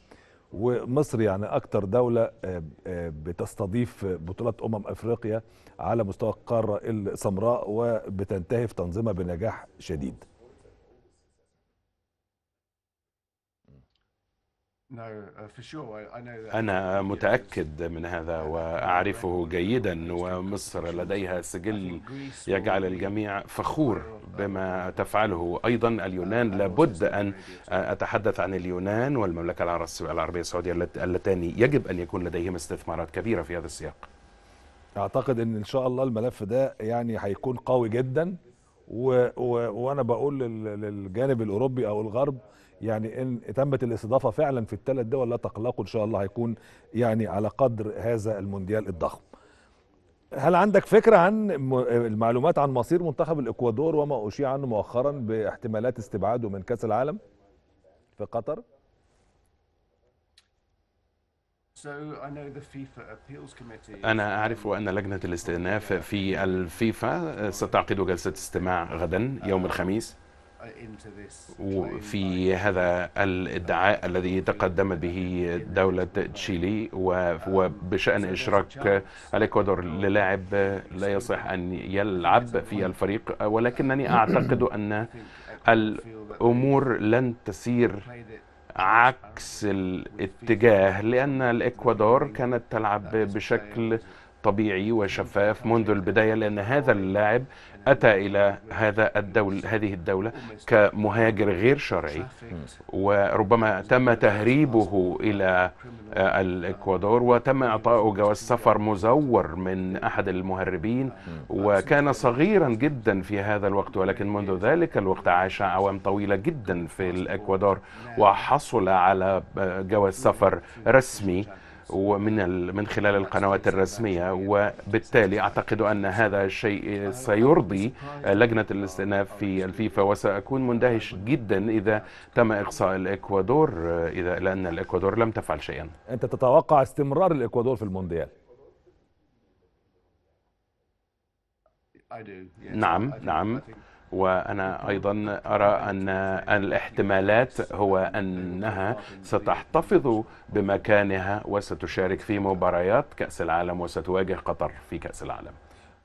ومصر يعني أكتر دولة آه، بتستضيف بطولات أمم أفريقيا على مستوى القارة السمراء وبتنتهي في تنظيمها بنجاح شديد Uh, أنا متأكد من هذا وأعرفه جيدا ومصر لديها سجل يجعل الجميع فخور uh, بما تفعله أيضا uh, اليونان لابد أن آه، أتحدث عن اليونان والمملكة العربية السعودية اللتان يجب أن يكون لديهم استثمارات كبيرة في هذا السياق أعتقد أن إن شاء الله الملف ده يعني هيكون قوي جدا و... و... وأنا بقول للجانب الأوروبي أو الغرب يعني ان تمت الاستضافه فعلا في الثلاث دول لا تقلقوا ان شاء الله هيكون يعني على قدر هذا المونديال الضخم. هل عندك فكره عن المعلومات عن مصير منتخب الاكوادور وما اشيع عنه مؤخرا باحتمالات استبعاده من كاس العالم في قطر؟ أنا أعرف أن لجنة الاستئناف في الفيفا ستعقد جلسة استماع غدا يوم الخميس في هذا الادعاء الذي تقدمت به دولة تشيلي وبشأن إشراك الإكوادور للاعب لا يصح أن يلعب في الفريق ولكنني أعتقد أن الأمور لن تسير عكس الاتجاه لأن الإكوادور كانت تلعب بشكل طبيعي وشفاف منذ البداية لأن هذا اللاعب أتى إلى هذا الدول هذه الدولة كمهاجر غير شرعي وربما تم تهريبه إلى آه، الإكوادور وتم إعطائه جواز سفر مزور من أحد المهربين وكان صغيرا جدا في هذا الوقت ولكن منذ ذلك الوقت عاش أعوام طويلة جدا في الإكوادور وحصل على آه، جواز سفر رسمي ومن من خلال القنوات الرسمية وبالتالي أعتقد أن هذا الشيء سيرضي لجنة الاستئناف في الفيفا وسأكون مندهش جدا إذا تم إقصاء الإكوادور إذا لأن الإكوادور لم تفعل شيئا أنت تتوقع استمرار الإكوادور في المونديال نعم نعم وأنا أيضا أرى أن الاحتمالات هو أنها ستحتفظ بمكانها وستشارك في مباريات كأس العالم وستواجه قطر في كأس العالم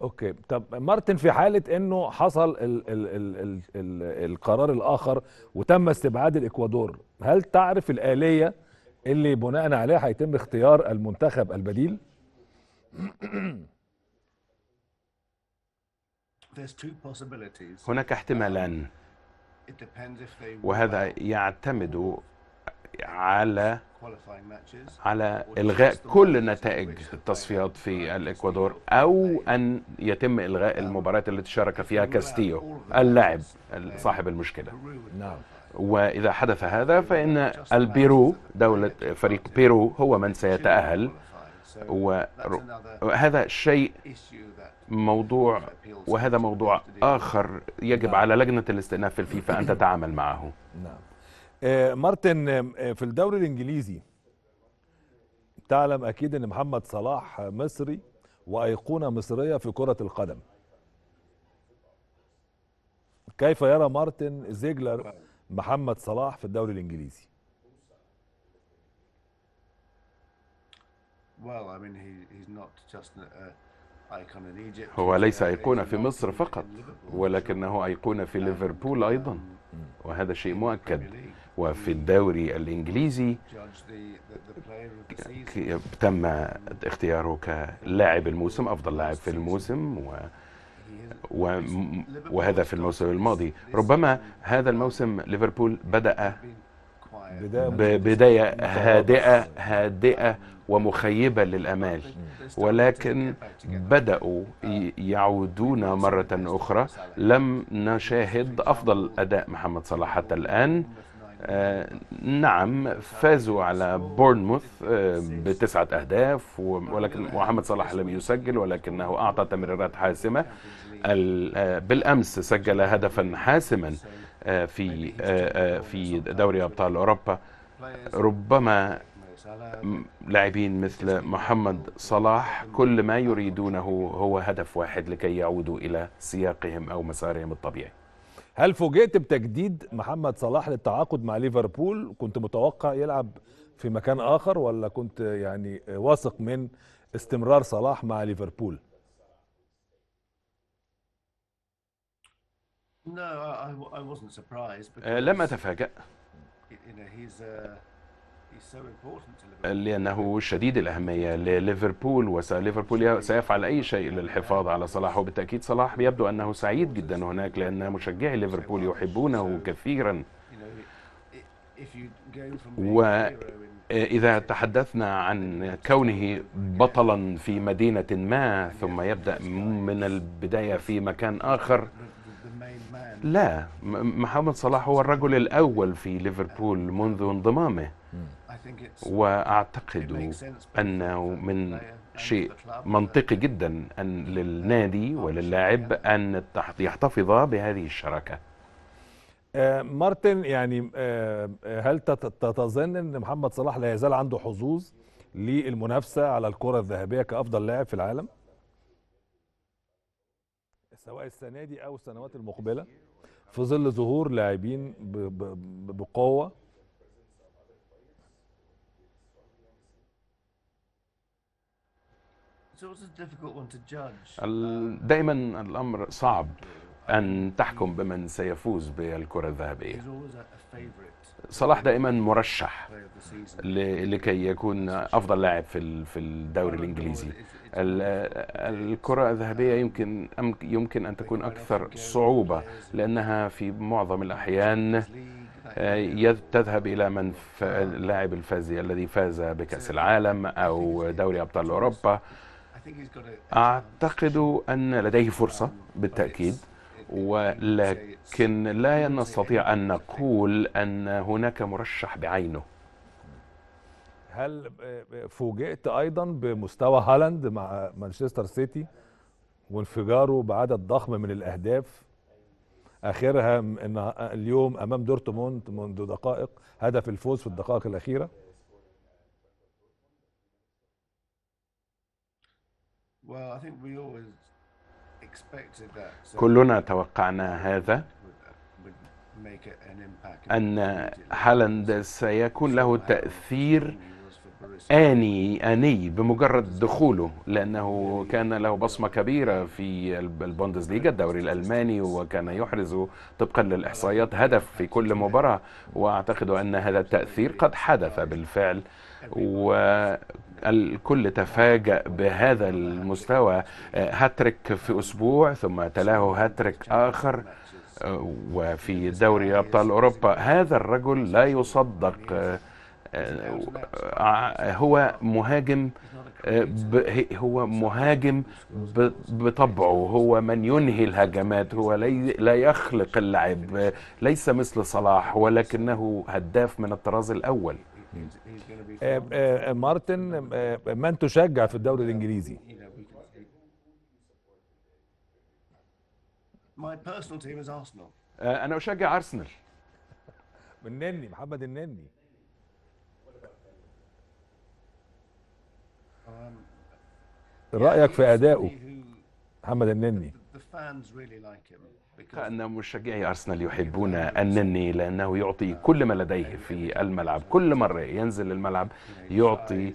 اوكي طب مارتن في حاله انه حصل الـ الـ الـ الـ الـ القرار الاخر وتم استبعاد الاكوادور هل تعرف الاليه اللي بناء عليها هيتم اختيار المنتخب البديل هناك احتمالان um, وهذا يعتمد على على الغاء كل نتائج التصفيات في الاكوادور او ان يتم الغاء المباريات التي شارك فيها كاستيو اللاعب صاحب المشكله واذا حدث هذا فان البيرو دوله فريق بيرو هو من سيتاهل وهذا شيء موضوع وهذا موضوع آخر يجب على لجنة الاستئناف في الفيفا أن تتعامل معه نعم آه، مارتن آه، في الدوري الإنجليزي تعلم أكيد أن محمد صلاح مصري وأيقونة مصرية في كرة القدم كيف يرى مارتن زيجلر محمد صلاح في الدوري الإنجليزي هو ليس أيقونة في مصر فقط ولكنه أيقونة في ليفربول um, أيضا وهذا شيء مؤكد وفي الدوري الإنجليزي تم اختياره كلاعب الموسم أفضل لاعب في الموسم و وهذا في الموسم الماضي ربما هذا الموسم ليفربول بدأ بداية هادئة هادئة ومخيبة للأمال ولكن بدأوا يعودون مرة أخرى لم نشاهد أفضل أداء محمد صلاح حتى الآن آه نعم فازوا على بورنموث آه بتسعة أهداف ولكن محمد صلاح لم يسجل ولكنه أعطى تمريرات حاسمة آه، بالأمس سجل هدفا حاسما آه، في آه، آه، في دوري ابطال اوروبا ربما لاعبين مثل محمد صلاح كل ما يريدونه هو هدف واحد لكي يعودوا الى سياقهم او مسارهم الطبيعي هل فوجئت بتجديد محمد صلاح للتعاقد مع ليفربول كنت متوقع يلعب في مكان اخر ولا كنت يعني واثق من استمرار صلاح مع ليفربول Uh, لم أتفاجأ uh, لأنه شديد الأهمية لليفربول وليفربول سيفعل أي شيء للحفاظ على صلاح وبالتأكيد صلاح يبدو أنه سعيد جدا هناك لأن مشجعي ليفربول يحبونه كثيرا وإذا آه، تحدثنا عن كونه بطلا في مدينة ما ثم يبدأ من البداية في مكان آخر لا محمد صلاح هو الرجل الأول في ليفربول منذ انضمامه وأعتقد أنه من شيء منطقي جدا أن للنادي وللاعب أن يحتفظ بهذه الشراكة آه، مارتن يعني آه، آه، هل تتظن أن محمد صلاح لا يزال عنده حظوظ للمنافسة على الكرة الذهبية كأفضل لاعب في العالم؟ سواء السنة دي أو السنوات المقبلة؟ في ظل ظهور لاعبين بقوه دائما الامر صعب ان تحكم بمن سيفوز بالكره الذهبيه صلاح دائما مرشح لكي يكون افضل لاعب في في الدوري الانجليزي الكره الذهبيه يمكن يمكن ان تكون اكثر صعوبه لانها في معظم الاحيان آه، تذهب الى من اللاعب الفازي الذي فاز بكاس العالم او دوري ابطال اوروبا اعتقد ان لديه فرصه um, بالتاكيد ولكن لا نستطيع أن نقول أن هناك مرشح بعينه هل فوجئت أيضا بمستوى هالاند مع مانشستر سيتي وانفجاره بعدد ضخم من الأهداف آخرها إن اليوم أمام دورتموند منذ دقائق هدف الفوز في الدقائق الأخيرة Well, I think we always كلنا توقعنا هذا uh, أن هالاند سيكون له تأثير آني آني بمجرد دخوله لأنه كان له بصمة كبيرة في البوندسليجا الدوري الألماني وكان يحرز طبقا للإحصائيات هدف في كل مباراة وأعتقد أن هذا التأثير قد حدث بالفعل و الكل تفاجأ بهذا المستوى هاتريك آه، في أسبوع ثم تلاه هاتريك آخر آه، وفي دوري أبطال أوروبا هذا الرجل لا يصدق آه، هو مهاجم هو مهاجم بطبعه هو من ينهي الهجمات هو لا يخلق اللعب ليس مثل صلاح ولكنه هداف من الطراز الأول مارتن من تشجع في الدوري الانجليزي انا اشجع ارسنال النني محمد النني um, رايك في ادائه محمد النني أن مشجعي أرسنال يحبون أنني لأنه يعطي كل ما لديه في الملعب كل مرة ينزل الملعب يعطي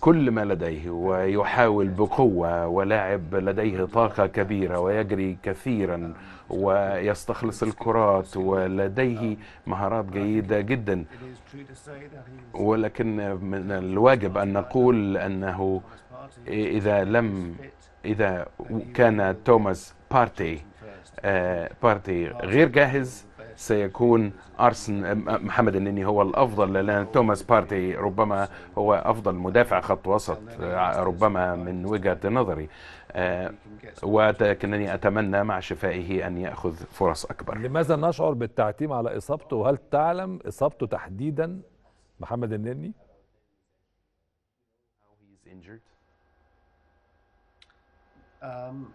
كل ما لديه ويحاول بقوة ولاعب لديه طاقة كبيرة ويجري كثيرا ويستخلص الكرات ولديه مهارات جيدة جدا ولكن من الواجب أن نقول أنه إذا لم إذا كان توماس بارتي آه، بارتي غير جاهز سيكون أرسن محمد النني هو الأفضل لأن توماس بارتي ربما هو أفضل مدافع خط وسط آه، ربما من وجهة نظري آه، ولكنني أتمنى مع شفائه أن يأخذ فرص أكبر لماذا نشعر بالتعتيم على إصابته وهل تعلم إصابته تحديدا محمد النني Um,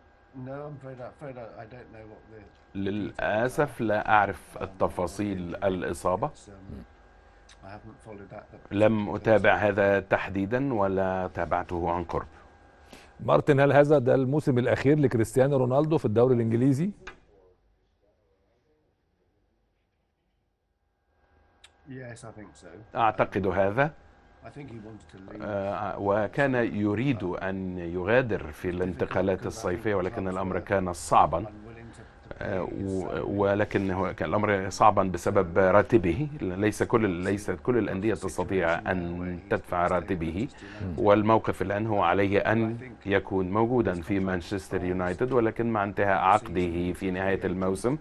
للأسف لا أعرف التفاصيل الإصابة لم أتابع هذا تحديدا ولا تابعته عن قرب مارتن هل هذا ده الموسم الأخير لكريستيانو رونالدو في الدوري الإنجليزي؟ أعتقد هذا آه، وكان يريد أن يغادر في الانتقالات الصيفية ولكن الأمر كان صعبا ولكن هو كان الامر صعبا بسبب راتبه ليس كل ليست كل الانديه تستطيع ان تدفع راتبه والموقف الان هو عليه ان يكون موجودا في مانشستر يونايتد ولكن مع انتهاء عقده في نهايه الموسم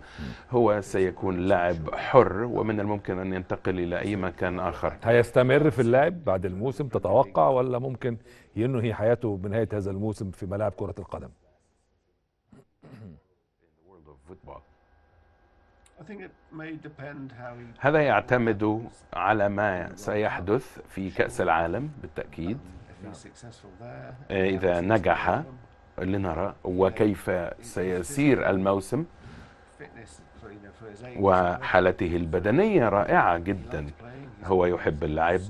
هو سيكون لاعب حر ومن الممكن ان ينتقل الى اي مكان اخر هيستمر في اللعب بعد الموسم تتوقع ولا ممكن ينهي حياته بنهايه هذا الموسم في ملاعب كره القدم هذا يعتمد على ما سيحدث في كأس العالم بالتأكيد إيه، إذا نجح لنرى وكيف سيسير الموسم وحالته البدنية رائعة جدا هو يحب اللعب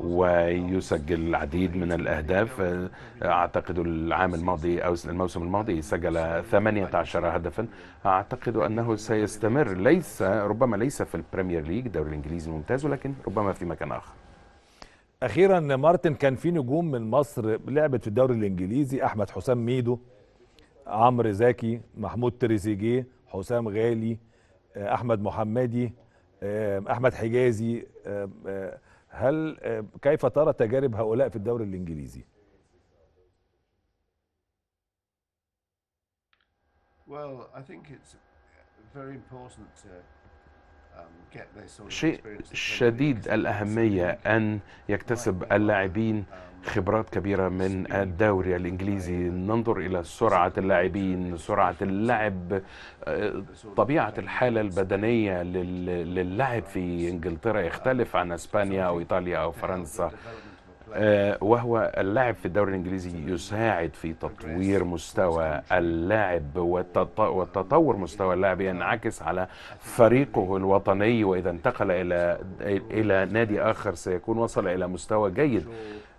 ويسجل العديد من الأهداف أعتقد العام الماضي أو الموسم الماضي سجل 18 هدفا أعتقد أنه سيستمر ليس ربما ليس في البريمير ليج الدوري الإنجليزي الممتاز ولكن ربما في مكان آخر أخيرا مارتن كان في نجوم من مصر لعبت في الدوري الإنجليزي أحمد حسام ميدو عمرو زكي محمود تريزيجيه حسام غالي أحمد محمدي احمد حجازي هل كيف ترى تجارب هؤلاء في الدوري الانجليزي؟ Well, I think it's very important to Um, شيء شديد الأهمية أن يكتسب اللاعبين um, خبرات كبيرة من الدوري الإنجليزي ننظر إلى سرعة اللاعبين سرعة اللعب آه، طبيعة الحالة البدنية للعب في إنجلترا يختلف عن أسبانيا أو إيطاليا أو فرنسا آه، وهو اللاعب في الدوري الانجليزي يساعد في تطوير مستوى اللاعب وتطور مستوى اللاعب ينعكس على فريقه الوطني واذا انتقل الى الى نادي اخر سيكون وصل الى مستوى جيد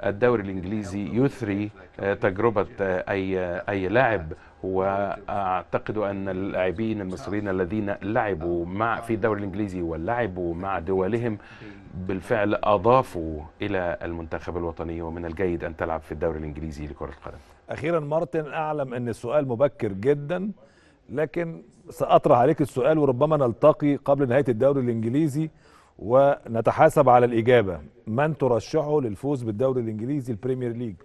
الدوري الانجليزي يثري آه، تجربه آه، اي اي لاعب واعتقد ان اللاعبين المصريين الذين لعبوا مع في الدوري الانجليزي ولعبوا مع دولهم بالفعل اضافوا الى المنتخب الوطني ومن الجيد ان تلعب في الدوري الانجليزي لكره القدم. اخيرا مارتن اعلم ان السؤال مبكر جدا لكن ساطرح عليك السؤال وربما نلتقي قبل نهايه الدوري الانجليزي ونتحاسب على الاجابه من ترشحه للفوز بالدوري الانجليزي البريمير ليج؟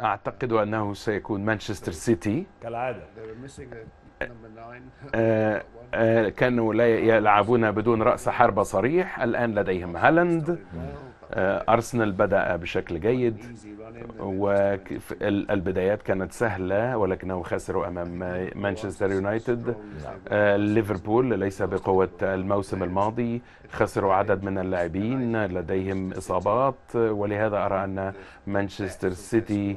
أعتقد أنه سيكون مانشستر سيتي كالعادة آه، آه، كانوا لا يلعبون بدون رأس حربة صريح الآن لديهم هالاند آه، أرسنال بدأ بشكل جيد والبدايات كانت سهلة ولكنه خسروا أمام مانشستر يونايتد آه، ليفربول ليس بقوة الموسم الماضي خسروا عدد من اللاعبين لديهم إصابات ولهذا أرى أن مانشستر سيتي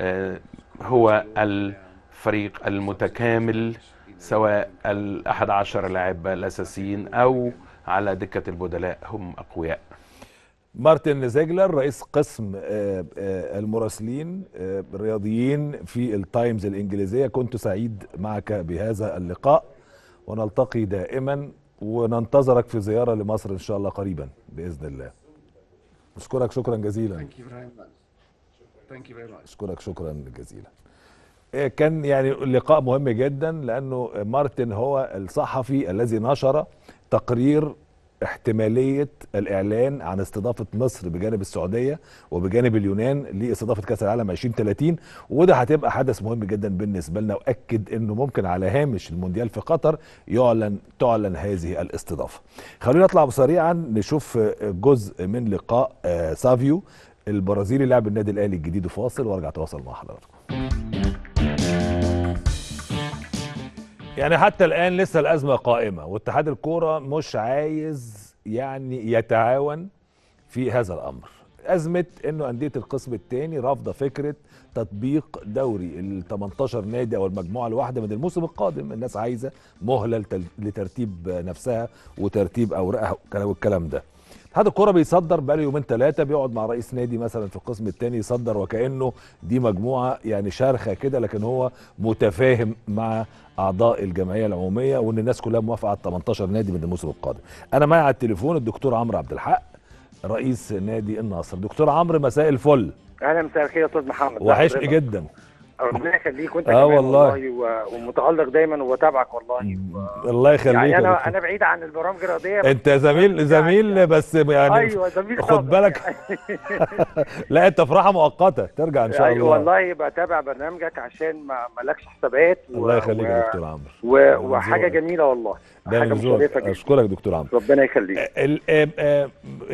آه، هو الفريق المتكامل سواء الأحد عشر لاعب الأساسيين أو على دكة البدلاء هم أقوياء مارتن زيجلر رئيس قسم آه، آه، المراسلين آه، الرياضيين في التايمز الإنجليزية كنت سعيد معك بهذا اللقاء ونلتقي دائما وننتظرك في زيارة لمصر إن شاء الله قريبا بإذن الله أشكرك شكرا جزيلا أشكرك شكرا جزيلا كان يعني لقاء مهم جدا لأنه مارتن هو الصحفي الذي نشر تقرير احتماليه الاعلان عن استضافه مصر بجانب السعوديه وبجانب اليونان لاستضافه كاس العالم 2030 وده هتبقى حدث مهم جدا بالنسبه لنا واكد انه ممكن على هامش المونديال في قطر يعلن تعلن هذه الاستضافه. خلونا نطلع سريعا نشوف جزء من لقاء آه، سافيو البرازيلي لاعب النادي الاهلي الجديد وفاصل وارجع اتواصل مع حضراتكم. يعني حتى الان لسه الازمه قائمه واتحاد الكوره مش عايز يعني يتعاون في هذا الامر ازمه انه انديه القسم الثاني رافضه فكره تطبيق دوري ال 18 نادي او المجموعه الواحده من الموسم القادم الناس عايزه مهله لترتيب نفسها وترتيب اوراقها والكلام ده اتحاد الكوره بيصدر بقاله يومين ثلاثه بيقعد مع رئيس نادي مثلا في القسم الثاني يصدر وكانه دي مجموعه يعني شارخه كده لكن هو متفاهم مع اعضاء الجمعيه العموميه وان الناس كلها موافقه على 18 نادي من الموسم القادم انا معايا على التليفون الدكتور عمرو عبد الحق رئيس نادي النصر دكتور عمرو مساء الفل اهلا مساء الخير يا استاذ محمد وحشني جدا ربنا يخليك وانت آه والله, والله ومتالق دايما وبتابعك والله و... الله يخليك يعني انا انا بعيد عن البرامج الرياضيه انت زميل يعني زميل يعني بس يعني ايوه زميل خد بالك لا انت في راحه مؤقته ترجع ان شاء أيوة الله والله بتابع برنامجك عشان ما مالكش حسابات و... الله يخليك يا دكتور عمرو وحاجه جميله والله ده حاجه مشرفه جدا اشكرك دكتور عمرو ربنا يخليك آه، آه، آه،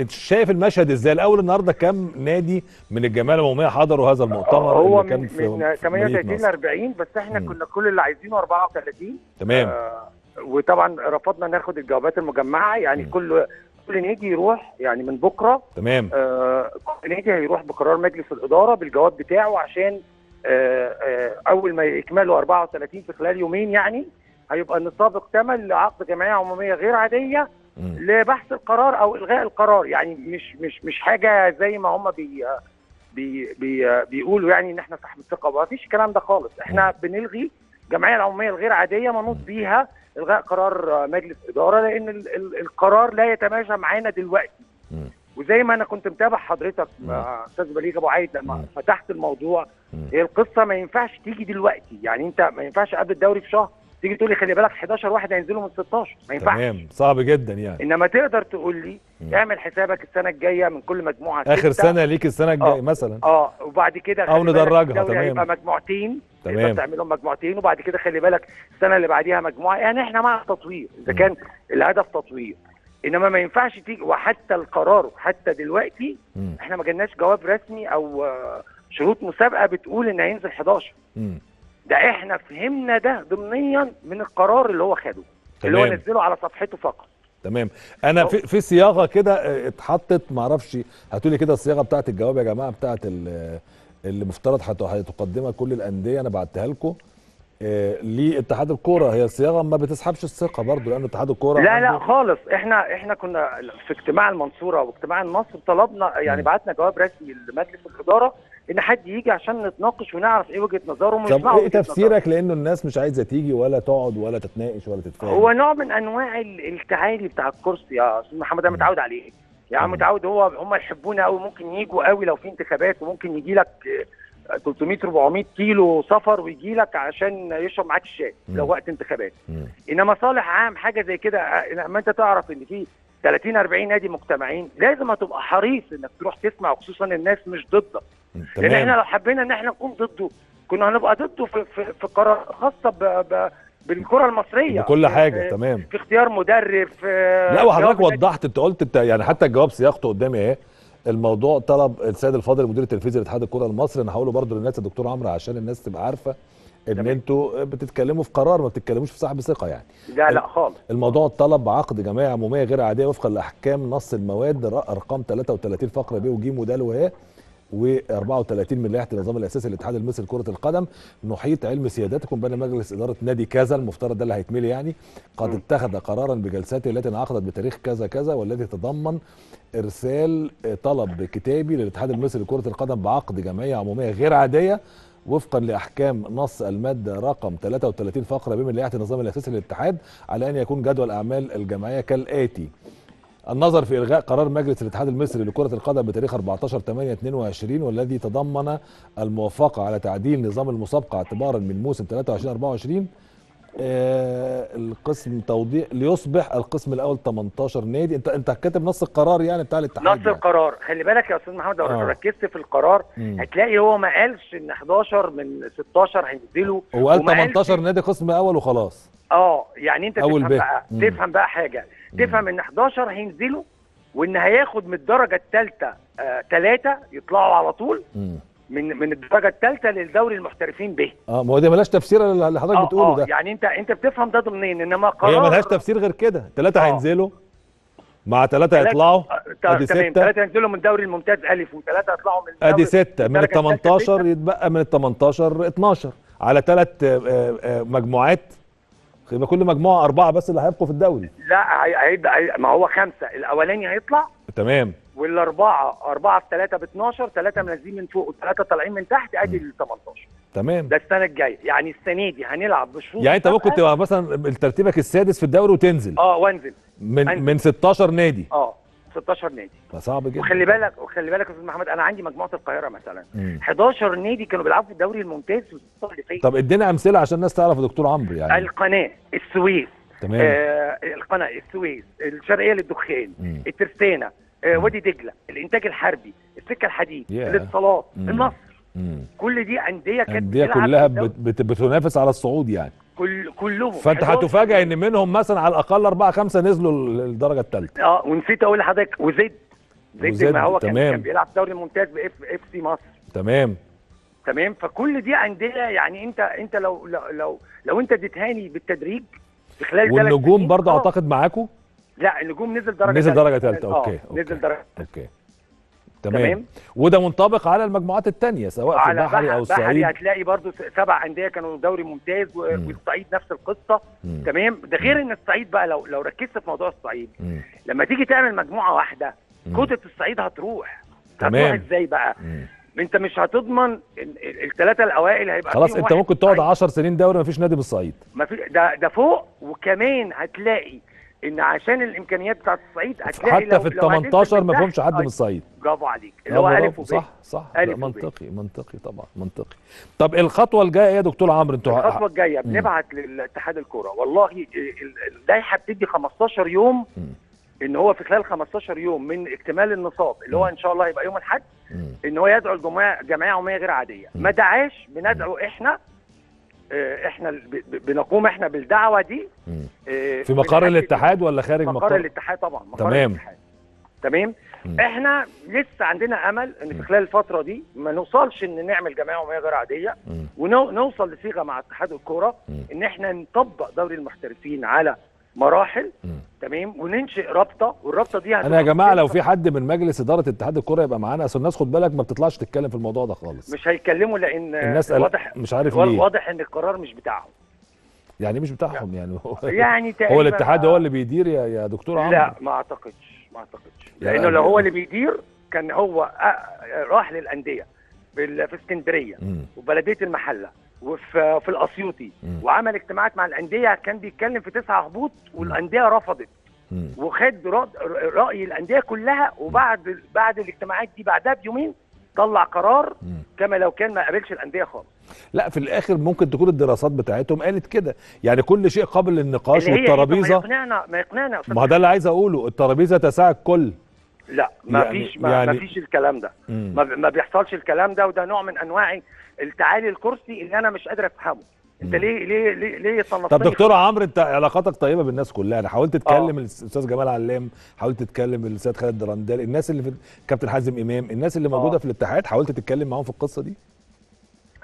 شايف المشهد ازاي الاول النهارده كام نادي من الجمعيه العموميه حضروا هذا المؤتمر هو اللي كان من في من 38 ل 40 بس احنا م. كنا كل اللي عايزينه 34 تمام آه وطبعا رفضنا ناخد الجوابات المجمعه يعني م. كل كل نادي يروح يعني من بكره تمام آه كل نادي هيروح بقرار مجلس الاداره بالجواب بتاعه عشان آه آه اول ما يكملوا 34 في خلال يومين يعني هيبقى نطابق تمن ثمن لعقد جمعيه عموميه غير عاديه لبحث القرار او الغاء القرار يعني مش مش مش حاجه زي ما هم بي بي بي بيقولوا يعني ان احنا سحب الثقه وما فيش الكلام ده خالص احنا بنلغي الجمعيه العموميه الغير عاديه منوط بيها الغاء قرار مجلس اداره لان ال ال القرار لا يتماشى معانا دلوقتي وزي ما انا كنت متابع حضرتك استاذ بليغ ابو عايد لما فتحت الموضوع هي القصه ما ينفعش تيجي دلوقتي يعني انت ما ينفعش قبل الدوري بشهر تيجي تقول لي خلي بالك 11 واحد هينزلوا من 16 ما ينفعش تمام صعب جدا يعني انما تقدر تقول لي اعمل حسابك السنه الجايه من كل مجموعه اخر ستة. سنه ليك السنه الجايه آه، مثلا اه وبعد كده او ندرجها تمام يبقى مجموعتين تمام تعملهم مجموعتين وبعد كده خلي بالك السنه اللي بعديها مجموعه يعني احنا مع التطوير اذا كان الهدف تطوير انما ما ينفعش تيجي وحتى القرار حتى دلوقتي مم. احنا ما جالناش جواب رسمي او شروط مسابقه بتقول ان هينزل 11 مم. ده احنا فهمنا ده ضمنيا من القرار اللي هو خده تمام. اللي هو نزله على صفحته فقط تمام انا في, في صياغه كده آه، اتحطت معرفش هتقولي كده الصياغه بتاعه الجواب يا جماعه بتاعه آه، اللي مفترض هتقدمها كل الانديه انا بعتها لكم لاتحاد الكوره هي صياغه ما بتسحبش الثقه برضه لان اتحاد الكوره لا لا خالص احنا احنا كنا في اجتماع المنصوره واجتماع النصر طلبنا يعني بعتنا جواب رسمي لمجلس الاداره ان حد يجي عشان نتناقش ونعرف ايه وجهه نظره ومش طب ايه تفسيرك لانه الناس مش عايزه تيجي ولا تقعد ولا تتناقش ولا تتفاهم هو نوع من انواع التعالي بتاع الكرسي يا استاذ محمد انا متعود عليه يعني متعود هو هم يحبونا قوي ممكن يجوا قوي لو في انتخابات وممكن يجي لك 300 400 كيلو سفر ويجي لك عشان يشرب معاك الشاي لو وقت انتخابات انما صالح عام حاجه زي كده لما انت تعرف ان في 30 40 نادي مجتمعين لازم هتبقى حريص انك تروح تسمع وخصوصا الناس مش ضدك لان احنا لو حبينا ان احنا نكون ضده كنا هنبقى ضده في في, في قرارات خاصه ب ب بالكره المصريه بكل حاجه في تمام في اختيار مدرب في لا وحضرتك وضحت انت قلت يعني حتى الجواب سياقته قدامي اهي الموضوع طلب السيد الفاضل المدير التنفيذي لاتحاد الكره المصري انا هقوله برضو للناس يا دكتور عمرو عشان الناس تبقى عارفه ان انتوا بتتكلموا في قرار ما بتتكلموش في صاحب ثقه يعني لا لا خالص الموضوع طلب عقد جمعيه عموميه غير عاديه وفقا لاحكام نص المواد ارقام 33 فقره ب وج ود وه و34 من لائحه النظام الاساسي للاتحاد المصري لكره القدم نحيط علم سيادتكم بان مجلس اداره نادي كذا المفترض ده اللي هيتملي يعني قد اتخذ قرارا بجلساته التي انعقدت بتاريخ كذا كذا والذي تضمن ارسال طلب كتابي للاتحاد المصري لكره القدم بعقد جمعيه عموميه غير عاديه وفقا لاحكام نص الماده رقم 33 فقره ب من لائحه النظام الاساسي للاتحاد على ان يكون جدول اعمال الجمعيه كالاتي النظر في إلغاء قرار مجلس الاتحاد المصري لكرة القدم بتاريخ 14/8/22 والذي تضمن الموافقة على تعديل نظام المسابقة اعتبارا من موسم 23/24 آه، القسم توضيح ليصبح القسم الاول 18 نادي انت انت كاتب نص القرار يعني بتاع الاتحاد نص يعني. القرار خلي بالك يا استاذ محمد لو آه. ركزت في القرار مم. هتلاقي هو ما قالش ان 11 من 16 هينزلوا هو قال 18 نادي قسم اول وخلاص اه يعني انت تفهم بقى تفهم بقى حاجه تفهم ان 11 هينزلوا وان هياخد من الدرجه الثالثه ثلاثه آه يطلعوا على طول مم. من من الدرجه الثالثه للدوري المحترفين به اه ما هو دي ملهاش تفسير اللي حضرتك آه بتقوله آه ده يعني انت انت بتفهم ده ضمنين انما قرار هي ملهاش تفسير غير كده ثلاثه آه. هينزلوا مع ثلاثة يطلعوا آه، آه، ادي ستة ثلاثة هينزلوا من الدوري الممتاز ألف وثلاثة يطلعوا من ادي ستة من ال 18 يتبقى من ال 18 12 على ثلاث آه، مجموعات يبقى كل مجموعه اربعه بس اللي هيبقوا في الدوري لا هيبقى ما هو خمسه الاولاني هيطلع تمام والاربعه اربعه في ثلاثه ب 12 ثلاثه منزلين من فوق وثلاثه طالعين من تحت ادي ال 18 تمام ده السنه الجايه يعني السنه دي هنلعب بشروط يعني انت ممكن تبقى مثلا ترتيبك السادس في الدوري وتنزل اه وانزل من أنزل. من 16 نادي اه 16 نادي ده صعب جدا وخلي بالك وخلي بالك يا استاذ محمد انا عندي مجموعه القاهره مثلا مم. 11 نادي كانوا بيلعبوا في الدوري الممتاز في طب ادينا امثله عشان الناس تعرف يا دكتور عمرو يعني القناه السويس تمام آه القناه السويس الشرقيه للدخان الترسانه آه وادي دجله الانتاج الحربي السكه الحديد yeah. الاتصالات النصر كل دي انديه كانت انديه كلها بتنافس على الصعود يعني كل كلهم فانت هتفاجئ ان منهم مثلا على الاقل اربعه خمسه نزلوا للدرجه الثالثه اه ونسيت اقول لحضرتك وزد زد ما هو تمام. كان, بيلعب دوري ممتاز باف اف سي مصر تمام تمام فكل دي انديه يعني انت انت لو لو لو, لو انت اديتهاني بالتدريج في خلال والنجوم برضه آه. اعتقد معاكم لا النجوم نزل درجه نزل درجه ثالثه اوكي آه، اوكي نزل درجه اوكي تمام, تمام؟ وده منطبق على المجموعات الثانيه سواء في البحري او الصعيد على هتلاقي برضو سبع انديه كانوا دوري ممتاز والصعيد نفس القصه مم. تمام ده غير ان الصعيد بقى لو لو ركزت في موضوع الصعيد مم. لما تيجي تعمل مجموعه واحده كتله الصعيد هتروح تمام هتروح ازاي بقى مم. انت مش هتضمن الثلاثه الاوائل هيبقى خلاص انت ممكن تقعد 10 سنين دوري مفيش نادي بالصعيد مفيش ده ده فوق وكمان هتلاقي ان عشان الامكانيات بتاعت الصعيد هتلاقي حتى في ال 18 ما فيهمش حد من أيوة. الصعيد برافو عليك اللي هو الف وبيت. صح صح منطقي منطقي طبعا منطقي طب الخطوه الجايه ايه يا دكتور عمرو انتوا الخطوه الجايه بنبعت لاتحاد الكوره والله اللائحه بتدي 15 يوم م. ان هو في خلال 15 يوم من اكتمال النصاب اللي هو ان شاء الله هيبقى يوم الاحد ان هو يدعو الجمعيه جمعيه عموميه غير عاديه ما دعاش بندعو احنا آه، احنا بنقوم احنا بالدعوه دي آه، في مقر الاتحاد ولا خارج مقر, مقر الاتحاد طبعا مقر تمام الاتحاد. تمام احنا لسه عندنا امل ان في خلال الفتره دي ما نوصلش ان نعمل جمعيه عموميه غير عاديه ونوصل لصيغه مع اتحاد الكوره ان احنا نطبق دوري المحترفين على مراحل تمام وننشئ رابطه والرابطه دي انا يا جماعه لو في حد من مجلس اداره اتحاد الكره يبقى معانا اصل الناس خد بالك ما بتطلعش تتكلم في الموضوع ده خالص مش هيتكلموا لان الناس واضح مش عارف ليه واضح ان القرار مش بتاعهم يعني مش بتاعهم يعني هو يعني هو الاتحاد هو آه. اللي بيدير يا يا دكتور عمرو لا ما اعتقدش ما اعتقدش لانه يعني لو هو اللي بيدير كان هو راح للانديه في اسكندريه وبلديه المحله وفي في الاسيوطي وعمل اجتماعات مع الانديه كان بيتكلم في تسعه هبوط والانديه رفضت وخد راي الانديه كلها وبعد بعد الاجتماعات دي بعدها بيومين طلع قرار كما لو كان ما قابلش الانديه خالص لا في الاخر ممكن تكون الدراسات بتاعتهم قالت كده يعني كل شيء قابل للنقاش إيه؟ والترابيزه ما يقنعنا ما يقنعنا ما ده اللي عايز اقوله الترابيزه تساعد الكل لا ما يعني فيش ما, يعني ما فيش الكلام ده ما, ما بيحصلش الكلام ده وده نوع من انواع التعالي الكرسي اللي انا مش قادر افهمه انت ليه ليه ليه ليه صنفتني طب دكتور عمرو انت علاقاتك طيبه بالناس كلها انا حاولت اتكلم آه. الاستاذ جمال علام حاولت اتكلم الاستاذ خالد درندال الناس اللي في كابتن حازم امام الناس اللي موجوده آه. في الاتحاد حاولت تتكلم معاهم في القصه دي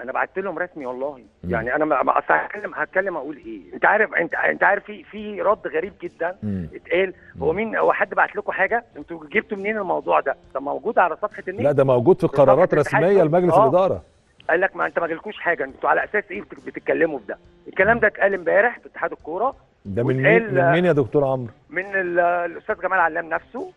انا بعت لهم رسمي والله يعني انا ما اصل هتكلم هتكلم اقول ايه انت عارف انت انت عارف في في رد غريب جدا اتقال هو مين هو حد بعت لكم حاجه انتوا جبتوا منين الموضوع ده طب موجود على صفحه النت لا ده موجود في قرارات رسميه لمجلس آه. الاداره قال لك ما انت ما جالكوش حاجه انتوا على اساس ايه بتتكلموا في ده الكلام ده اتقال امبارح في اتحاد الكوره ده من مين, من مين يا دكتور عمرو من الاستاذ جمال علام نفسه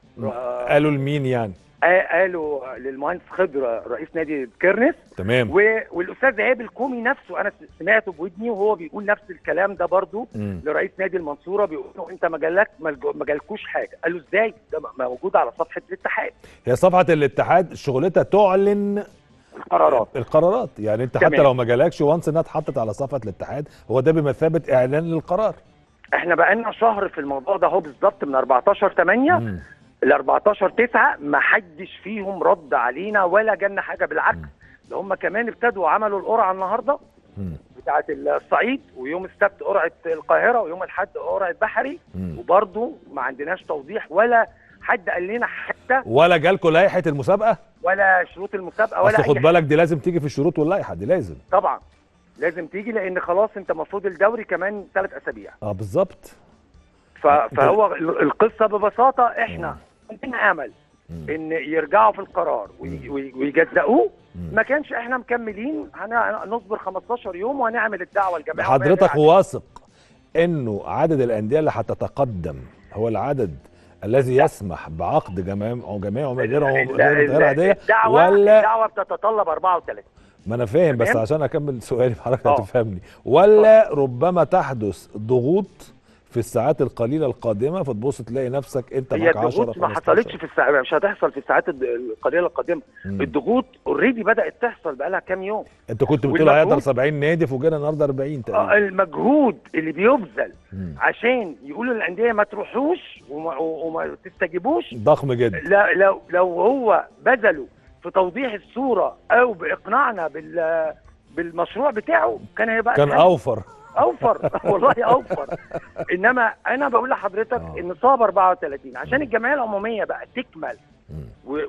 قالوا لمين يعني آه، قالوا للمهندس خضره رئيس نادي كيرنس تمام والاستاذ هابل كومي نفسه انا سمعته بودني وهو بيقول نفس الكلام ده برضه لرئيس نادي المنصوره بيقول له انت ما جالك ما جالكوش حاجه قال له ازاي ده موجود على صفحه الاتحاد هي صفحه الاتحاد شغلتها تعلن القرارات القرارات يعني انت تمام. حتى لو ما جالكش وانس انها اتحطت على صفحه الاتحاد هو ده بمثابه اعلان للقرار احنا بقالنا شهر في الموضوع ده اهو بالظبط من 14 8 ال 14 9 ما حدش فيهم رد علينا ولا جالنا حاجه بالعكس ده هم كمان ابتدوا عملوا القرعه النهارده بتاعه الصعيد ويوم السبت قرعه القاهره ويوم الاحد قرعه بحري وبرضه ما عندناش توضيح ولا حد قال لنا حتى ولا جالكم لائحه المسابقه ولا شروط المسابقه ولا خد بالك دي لازم تيجي في الشروط واللائحه دي لازم طبعا لازم تيجي لان خلاص انت مفروض الدوري كمان ثلاث اسابيع اه بالظبط فهو القصه ببساطه احنا آه. عندنا امل ان يرجعوا في القرار ويجزئوه ما كانش احنا مكملين هنصبر 15 يوم وهنعمل الدعوه الجماعيه حضرتك واثق انه عدد الانديه اللي هتتقدم هو العدد الذي يسمح بعقد جماعي او غير غير عاديه ولا الدعوه بتتطلب 34 ما انا فاهم بس عشان اكمل سؤالي حضرتك آه. هتفهمني ولا آه. ربما تحدث ضغوط في الساعات القليله القادمه فتبص تلاقي نفسك انت معاك 10 15 ما حصلتش في الساعات مش هتحصل في الساعات القليله القادمه الضغوط اوريدي بدات تحصل بقى لها كام يوم انت كنت بتقول هيقدر 70 نادي فوجئنا النهارده 40 تقريبا آه المجهود اللي بيبذل مم. عشان يقولوا الانديه ما تروحوش وما, وما تستجيبوش ضخم جدا لا لو لو هو بذلوا في توضيح الصوره او باقناعنا بال بالمشروع بتاعه كان هيبقى كان اوفر اوفر والله اوفر انما انا بقول لحضرتك آه. ان صعب 34 عشان الجمعيه العموميه بقى تكمل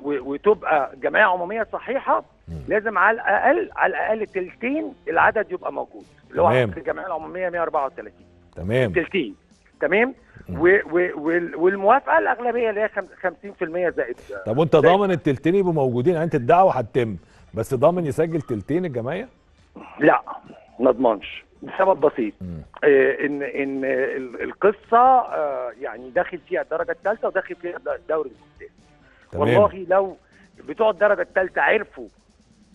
وتبقى جمعيه عموميه صحيحه لازم على الاقل على الاقل تلتين العدد يبقى موجود اللي هو في الجمعيه العموميه 134 تمام تلتين تمام و و والموافقه الاغلبيه اللي هي 50% زائد طب وانت ضامن التلتين يبقوا موجودين يعني انت الدعوه هتتم بس ضامن يسجل تلتين الجمعيه؟ لا ما اضمنش لسبب بسيط آه، ان ان القصه آه، يعني داخل فيها الدرجه الثالثه وداخل فيها الدوري الممتاز والله لو بتوع الدرجه الثالثه عرفوا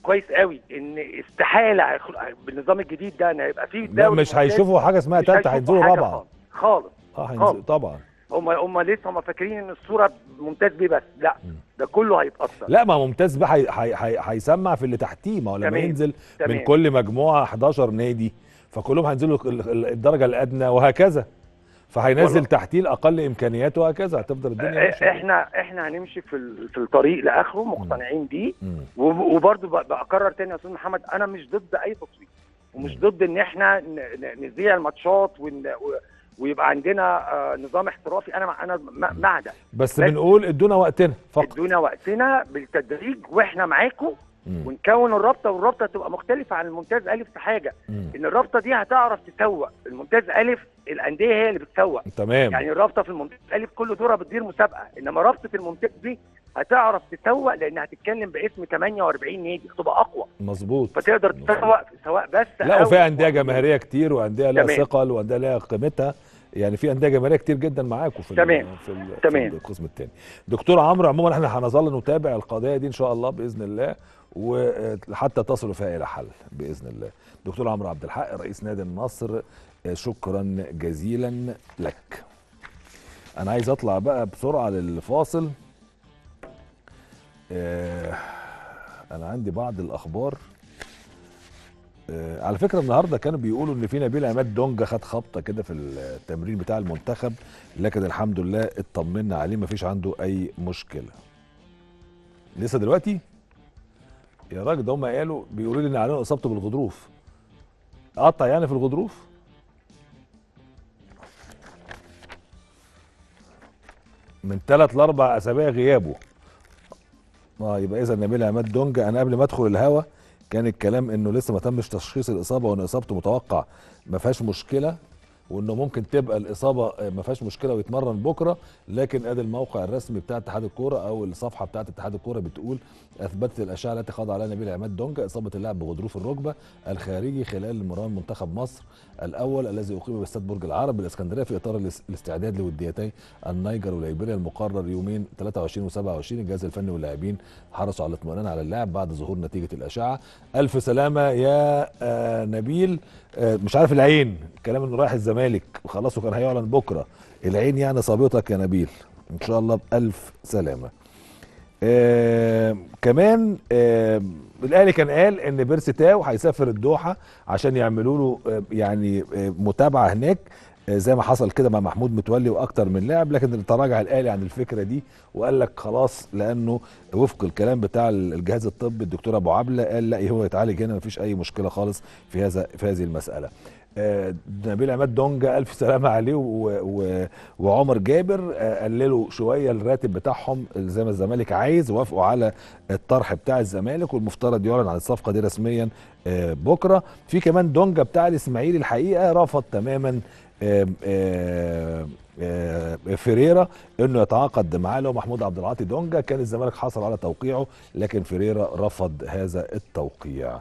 كويس قوي ان استحاله بالنظام الجديد ده ان هيبقى فيه دوري مش هيشوفوا حاجه اسمها ثالثه هينزلوا رابعه خالص اه طبعا هم هم لسه هم فاكرين ان الصوره ممتاز بيه بس لا ده كله هيتاثر لا ما ممتاز بيه هيسمع في اللي تحتيه ما هو لما ينزل من كل مجموعه 11 نادي فكلهم هينزلوا الدرجه الادنى وهكذا فهينزل تحتيه الاقل امكانياته وهكذا هتفضل الدنيا ماشيه احنا احنا هنمشي في في الطريق لاخره مقتنعين بيه وبرده بكرر تاني يا استاذ محمد انا مش ضد اي تصويت ومش ضد ان احنا نذيع الماتشات ويبقى عندنا آه، نظام احترافي انا انا مع ده بس, بس بنقول ادونا وقتنا فقط ادونا وقتنا بالتدريج واحنا معاكم ونكون الرابطه والرابطه تبقى مختلفه عن الممتاز الف في حاجه مم. ان الرابطه دي هتعرف تسوق الممتاز الف الانديه هي اللي بتسوق تمام يعني الرابطه في الممتاز الف كل دورها بتدير مسابقه انما رابطه الممتاز دي هتعرف تسوق لان هتتكلم باسم 48 نادي هتبقى اقوى مظبوط فتقدر تسوق سواء بس لا وفيها انديه جماهيريه كتير وانديه لها ثقل وانديه لها قيمتها يعني في انديه جماهيريه كتير جدا معاكم في تمام في, تمام. في القسم الثاني دكتور عمرو عموما احنا هنظل نتابع القضيه دي ان شاء الله باذن الله وحتى تصلوا فيها الى حل باذن الله دكتور عمرو عبد الحق رئيس نادي النصر شكرا جزيلا لك انا عايز اطلع بقى بسرعه للفاصل آه، انا عندي بعض الاخبار آه على فكره النهارده كانوا بيقولوا ان في نبيل عماد دونجا خد خبطه كده في التمرين بتاع المنتخب لكن الحمد لله اطمنا عليه ما فيش عنده اي مشكله لسه دلوقتي يا راجل ده هم قالوا بيقولوا لي ان علينا اصابته بالغضروف قطع يعني في الغضروف من ثلاث لاربع اسابيع غيابه اه يبقى اذا نبيل عماد دونجا انا قبل ما ادخل الهوا كان الكلام انه لسه ما تمش تشخيص الاصابه وان اصابته متوقع ما فيهاش مشكله وانه ممكن تبقى الاصابه آه، ما فيهاش مشكله ويتمرن بكره لكن ادي الموقع الرسمي بتاع اتحاد الكوره او الصفحه بتاعه اتحاد الكوره بتقول اثبتت الاشعه التي خاض عليها نبيل عماد دونجا اصابه اللاعب بغضروف الركبه الخارجي خلال مباراه منتخب مصر الاول الذي اقيم باستاد برج العرب بالاسكندريه في اطار الاستعداد لوديتي النيجر وليبيريا المقرر يومين 23 و27 الجهاز الفني واللاعبين حرصوا على الاطمئنان على اللاعب بعد ظهور نتيجه الاشعه الف سلامه يا آه، نبيل آه، مش عارف العين الكلام انه رايح الزمالك وخلاص وكان هيعلن بكره العين يعني صابتك يا نبيل ان شاء الله بالف سلامه آه كمان آه الاهلي كان قال ان بيرسي تاو هيسافر الدوحه عشان يعملوا له آه يعني آه متابعه هناك زي ما حصل كده مع محمود متولي واكتر من لاعب لكن تراجع الاهلي عن الفكره دي وقال لك خلاص لانه وفق الكلام بتاع الجهاز الطبي الدكتور ابو عبله قال لا هو يتعالج هنا مفيش اي مشكله خالص في هذا في هذه المساله آه، نبيل عماد دونجا الف سلامه عليه وعمر جابر آه، قللوا شويه الراتب بتاعهم زي ما الزمالك عايز وافقوا على الطرح بتاع الزمالك والمفترض يعلن عن الصفقه دي رسميا آه، بكره في كمان دونجا بتاع الاسماعيلي الحقيقه رفض تماما فيريرا انه يتعاقد معاه لو محمود عبد العاطي دونجا كان الزمالك حصل على توقيعه لكن فيريرا رفض هذا التوقيع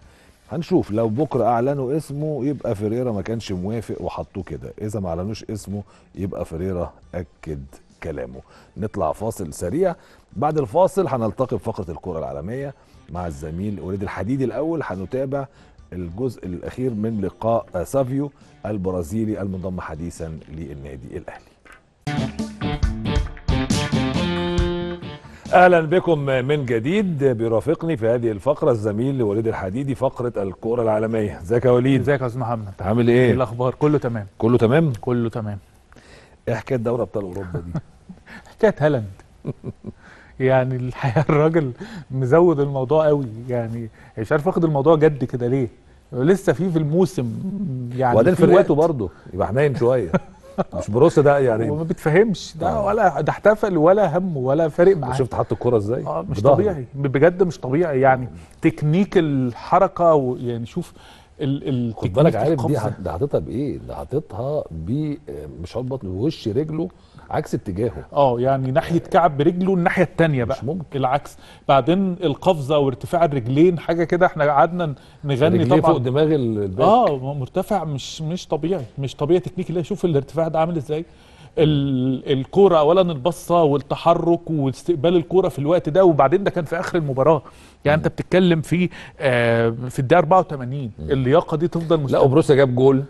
هنشوف لو بكره اعلنوا اسمه يبقى فيريرا ما كانش موافق وحطوه كده اذا ما اعلنوش اسمه يبقى فيريرا اكد كلامه نطلع فاصل سريع بعد الفاصل هنلتقي بفقره الكره العالميه مع الزميل وليد الحديد الاول هنتابع الجزء الاخير من لقاء سافيو البرازيلي المنضم حديثا للنادي الاهلي اهلا بكم من جديد بيرافقني في هذه الفقره الزميل وليد الحديدي فقره الكوره العالميه ازيك يا وليد ازيك يا استاذ محمد عامل ايه إيه الاخبار كله تمام كله تمام كله تمام ايه حكايه دوري ابطال اوروبا دي حكايه هالاند يعني الحقيقه الراجل مزود الموضوع قوي يعني مش عارف واخد الموضوع جد كده ليه لسه في في الموسم يعني وبعدين فرقته برضه يبقى حنين شويه مش بروس ده يعني وما بتفهمش ده آه. ولا ده احتفل ولا هم ولا فارق معاه شفت حط الكره ازاي اه مش بضهر. طبيعي بجد مش طبيعي يعني تكنيك الحركه يعني شوف ال خد بالك عارف دي حاططها بايه؟ ده حاططها ب مش عارف بطن وش رجله عكس اتجاهه اه يعني ناحيه آه، كعب رجله الناحيه الثانيه بقى مش ممكن العكس بعدين القفزه وارتفاع الرجلين حاجه كده احنا قعدنا نغني طبعا فوق دماغ الباك اه مرتفع مش مش طبيعي مش طبيعي تكنيك اللي شوف الارتفاع ده عامل ازاي الكوره اولا البصه والتحرك واستقبال الكوره في الوقت ده وبعدين ده كان في اخر المباراه يعني انت بتتكلم في آه في الدقيقه 84 اللياقه دي تفضل مستمره لا وبروسا جاب جول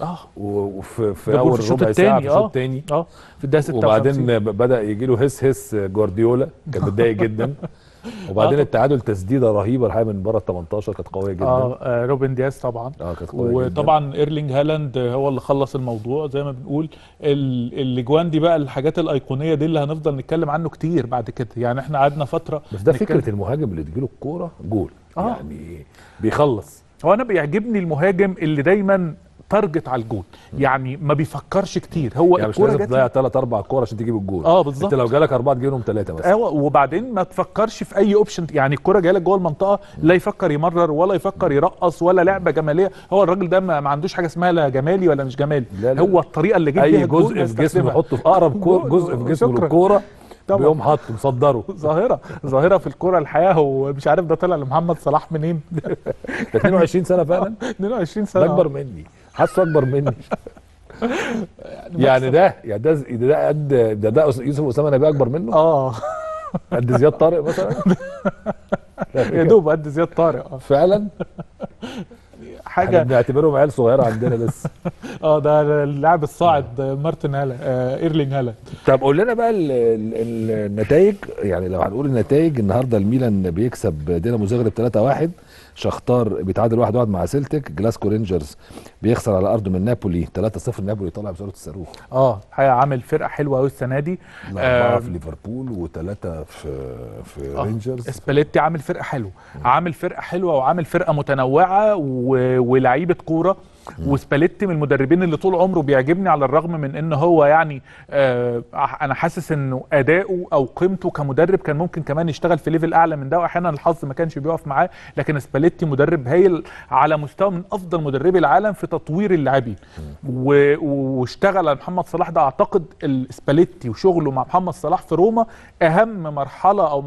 اه وفي في اول ربع ساعه في الشوط آه. الثاني اه في الدقيقه 56 وبعدين بدا يجي له هس هس جوارديولا كان متضايق جدا وبعدين آه. التعادل تسديده رهيبه الحقيقه من بره ال 18 كانت قويه جدا آه،, اه روبن دياز طبعا اه كانت قويه وطبعا جداً. ايرلينج هالاند هو اللي خلص الموضوع زي ما بنقول الاجوان دي بقى الحاجات الايقونيه دي اللي هنفضل نتكلم عنه كتير بعد كده يعني احنا قعدنا فتره بس ده نتكلم. فكره المهاجم اللي تجيله الكوره جول آه. يعني بيخلص هو انا بيعجبني المهاجم اللي دايما تارجت على الجول يعني ما بيفكرش كتير هو يعني الكوره جت ضيع ثلاث اربع كور عشان تجيب الجول اه بالظبط انت لو جالك اربعه تجيب لهم ثلاثه بس ايوه وبعدين ما تفكرش في اي اوبشن يعني الكوره جايه لك جوه المنطقه لا يفكر يمرر ولا يفكر يرقص ولا لعبه جماليه هو الراجل ده ما عندوش حاجه اسمها لا جمالي ولا مش جمالي لا لا هو الطريقه اللي جه بيها اي جزء في جسمه يحطه في اقرب جزء في جسمه للكوره طبعا بيقوم حاطه مصدره ظاهره ظاهره في الكوره الحياه هو مش عارف ده طلع لمحمد صلاح منين 22 سنه فعلا 22 سنه اكبر مني حاسه اكبر مني يعني, يعني ده يعني ده ده قد ده ده يوسف اسامه نبيه اكبر منه اه قد زياد طارق مثلا يا دوب قد زياد طارق آه. فعلا حاجه بنعتبرهم عيال صغيره عندنا لسه اه ده اللاعب الصاعد مارتن هالا آه ايرلينج هالا طب قول لنا بقى النتائج يعني لو هنقول النتائج النهارده الميلان بيكسب دينامو زغرب 3-1 شختار بيتعادل واحد واحد مع سيلتك جلاسكو رينجرز بيخسر على ارضه من نابولي 3-0 نابولي طالع بصوره الصاروخ اه الحقيقه عامل فرقه حلوه قوي السنه دي اربعه آه في ليفربول وثلاثه في في آه رينجرز اسباليتي عامل فرقه حلوه عامل فرقه حلوه وعامل فرقه متنوعه و... ولعيبه كوره وسباليتي من المدربين اللي طول عمره بيعجبني على الرغم من ان هو يعني آه انا حاسس انه اداؤه او قيمته كمدرب كان ممكن كمان يشتغل في ليفل اعلى من ده واحيانا الحظ ما كانش بيقف معاه لكن سباليتي مدرب هايل على مستوى من افضل مدربي العالم في تطوير اللاعبين واشتغل على محمد صلاح ده اعتقد سباليتي وشغله مع محمد صلاح في روما اهم مرحله او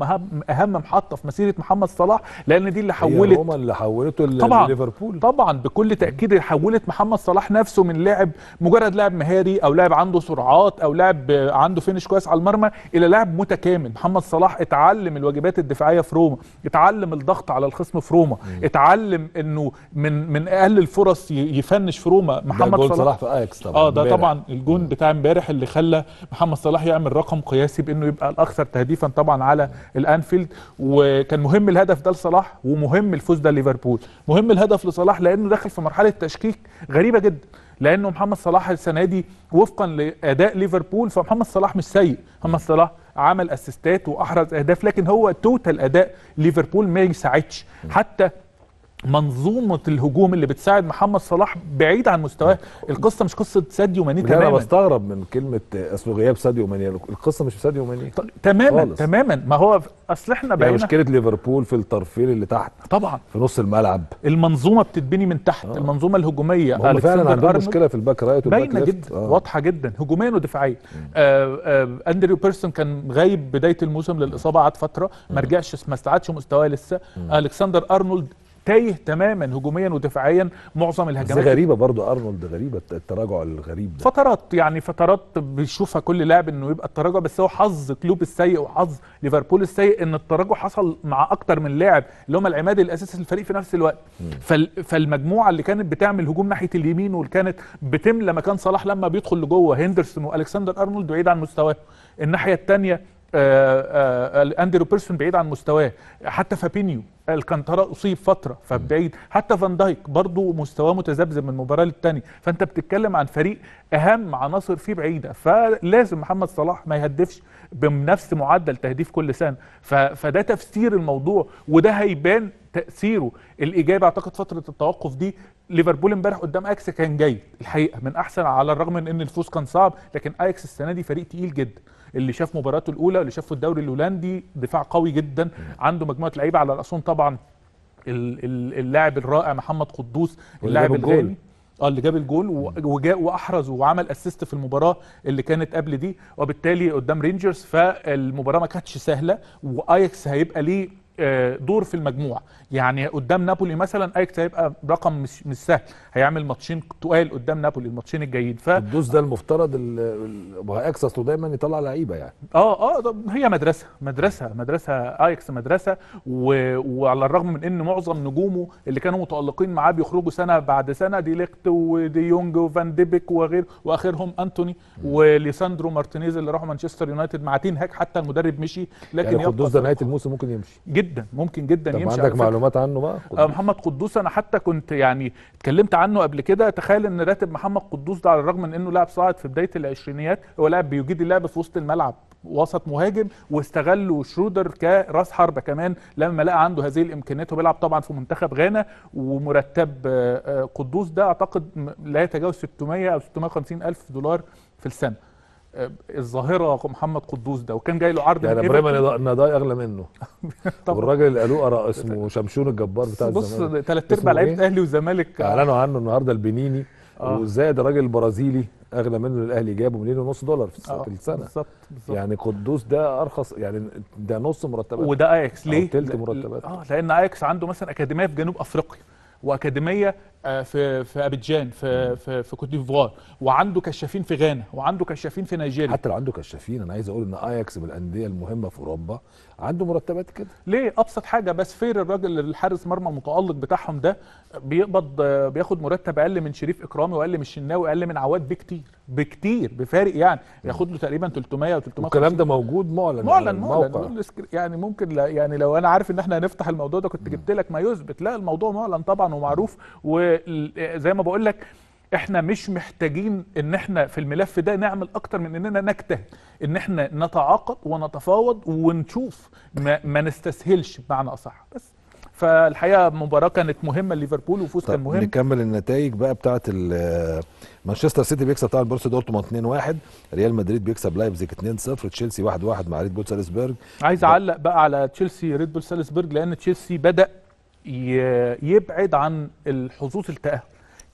اهم محطه في مسيره محمد صلاح لان دي اللي حولت روما اللي حولته لليفربول طبعا بكل تاكيد حولت سهوله محمد صلاح نفسه من لاعب مجرد لاعب مهاري او لاعب عنده سرعات او لاعب عنده فينش كويس على المرمى الى لاعب متكامل محمد صلاح اتعلم الواجبات الدفاعيه في روما اتعلم الضغط على الخصم في روما اتعلم انه من من اقل الفرص يفنش في روما محمد صلاح صلاح في اياكس طبعا اه ده مبارح. طبعا الجون بتاع امبارح اللي خلى محمد صلاح يعمل رقم قياسي بانه يبقى الاكثر تهديفا طبعا على الانفيلد وكان مهم الهدف ده لصلاح ومهم الفوز ده ليفربول مهم الهدف لصلاح لانه دخل في مرحله تشكيك غريبه جدا لانه محمد صلاح السنه دي وفقا لاداء ليفربول فمحمد صلاح مش سيء محمد صلاح عمل اسيستات واحرز اهداف لكن هو توتال اداء ليفربول ما يساعدش حتى منظومه الهجوم اللي بتساعد محمد صلاح بعيد عن مستواه القصه مش قصه ساديو ماني تماما انا بستغرب من كلمه اصل غياب ساديو ماني القصه مش ساديو ماني تماما خالص. تماما ما هو اصل احنا يعني بقينا يعني مشكله ليفربول في الترفيل اللي تحت طبعا في نص الملعب المنظومه بتتبني من تحت آه. المنظومه الهجوميه هم فعلا عندهم مشكله في الباك رايت والباك باينه جدا آه. واضحه جدا هجوميا ودفاعيا آه آه اندريو بيرسون كان غايب بدايه الموسم للاصابه قعد فتره ما رجعش ما استعادش مستواه لسه الكسندر ارنولد تايه تماما هجوميا ودفاعيا معظم الهجمات دي غريبه برضو ارنولد غريبه التراجع الغريب ده فترات يعني فترات بيشوفها كل لاعب انه يبقى التراجع بس هو حظ كلوب السيء وحظ ليفربول السيء ان التراجع حصل مع اكتر من لاعب اللي هم العماد الاساسي للفريق في نفس الوقت فال فالمجموعه اللي كانت بتعمل هجوم ناحيه اليمين واللي كانت بتملى مكان صلاح لما بيدخل لجوه هندرسون والكسندر ارنولد بعيد عن مستواه الناحيه الثانيه آه، آه، آه، اندرو بيرسون بعيد عن مستواه حتى فابينيو الكانترا اصيب فتره فبعيد حتى فان دايك برضه مستواه متذبذب من مباراه للتانيه فانت بتتكلم عن فريق اهم عناصر فيه بعيده فلازم محمد صلاح ما يهدفش بنفس معدل تهديف كل سنه فده تفسير الموضوع وده هيبان تاثيره الايجابي اعتقد فتره التوقف دي ليفربول امبارح قدام أكس كان جيد الحقيقه من احسن على الرغم من ان الفوز كان صعب لكن أكس السنه دي فريق تقيل جدا اللي شاف مباراته الاولى اللي شافه الدوري الهولندي دفاع قوي جدا عنده مجموعه لعيبه على الأصون طبعا اللاعب الرائع محمد قدوس اللاعب الغالي اه اللي جاب الجول وجاء واحرز وعمل اسيست في المباراه اللي كانت قبل دي وبالتالي قدام رينجرز فالمباراه ما كانتش سهله واياكس هيبقى ليه آه، دور في المجموعه يعني قدام نابولي مثلا ايكس هيبقى رقم مش مش سهل هيعمل ماتشين تقال قدام نابولي الماتشين الجيد ف الدوس ده المفترض ال... اكسس دايما يطلع لعيبه يعني اه اه هي مدرسه مدرسه مدرسه ايكس مدرسه و... وعلى الرغم من ان معظم نجومه اللي كانوا متالقين معاه بيخرجوا سنه بعد سنه دي ليخت ودي يونج وفان ديبك وغير واخرهم انتوني وليساندرو مارتينيز اللي راحوا مانشستر يونايتد مع تين هاك حتى المدرب مشي لكن يعني الدوس ده نهايه الموسم ممكن يمشي جدا ممكن جدا يمشي عندك معلومات معلومات عنه بقى قدوس. آه، محمد قدوس انا حتى كنت يعني اتكلمت عنه قبل كده تخيل ان راتب محمد قدوس ده على الرغم من انه لاعب صاعد في بدايه العشرينيات هو لاعب بيجيد اللعب في وسط الملعب وسط مهاجم واستغلوا شرودر كراس حربة كمان لما لقى عنده هذه الامكانيات وبيلعب طبعا في منتخب غانا ومرتب آه، آه، قدوس ده اعتقد لا يتجاوز 600 او 650 الف دولار في السنه الظاهره محمد قدوس ده وكان جاي له عرض يعني ابراهيم النضاي اغلى منه والراجل اللي قالوه اسمه شمشون الجبار بتاع الزمالك بص ثلاث ارباع لعيبه الاهلي إيه؟ والزمالك اعلنوا عنه النهارده البنيني آه. وزائد الراجل البرازيلي اغلى منه الاهلي جابه مليون ونص دولار في آه. السنه بالظبط يعني قدوس ده ارخص يعني ده نص مرتبات وده اياكس ليه؟ تلت مرتبات اه لان اياكس عنده مثلا اكاديميه في جنوب افريقيا واكاديميه آه، في في ابيجان في في في كوت ديفوار وعنده كشافين في غانا وعنده كشافين في نيجيريا حتى لو عنده كشافين انا عايز اقول ان اياكس من الانديه المهمه في اوروبا عنده مرتبات كده ليه ابسط حاجه بس فير الراجل الحارس مرمى المتالق بتاعهم ده بيقبض بياخد مرتب اقل من شريف اكرامي واقل من الشناوي واقل من عواد بكتير بكتير بفارق يعني ياخد له تقريبا 300 و 300 الكلام ده موجود معلن معلن معلن يعني ممكن يعني لو انا عارف ان احنا هنفتح الموضوع ده كنت جبت لك ما يثبت لا الموضوع معلن طبعا ومعروف و وزي ما بقول لك احنا مش محتاجين ان احنا في الملف ده نعمل اكتر من اننا نجتهد ان احنا نتعاقد ونتفاوض ونشوف ما, ما نستسهلش بمعنى اصح بس فالحقيقه مباراه كانت مهمه ليفربول وفوز كان مهم نكمل النتائج بقى بتاعه مانشستر سيتي بيكسب طبعا بورس دورتموند 2-1 ريال مدريد بيكسب لايبزيج 2-0 تشيلسي 1-1 مع ريد بول سالزبرج عايز اعلق بقى على تشيلسي ريد بول سالزبرج لان تشيلسي بدا يبعد عن الحظوظ التأهل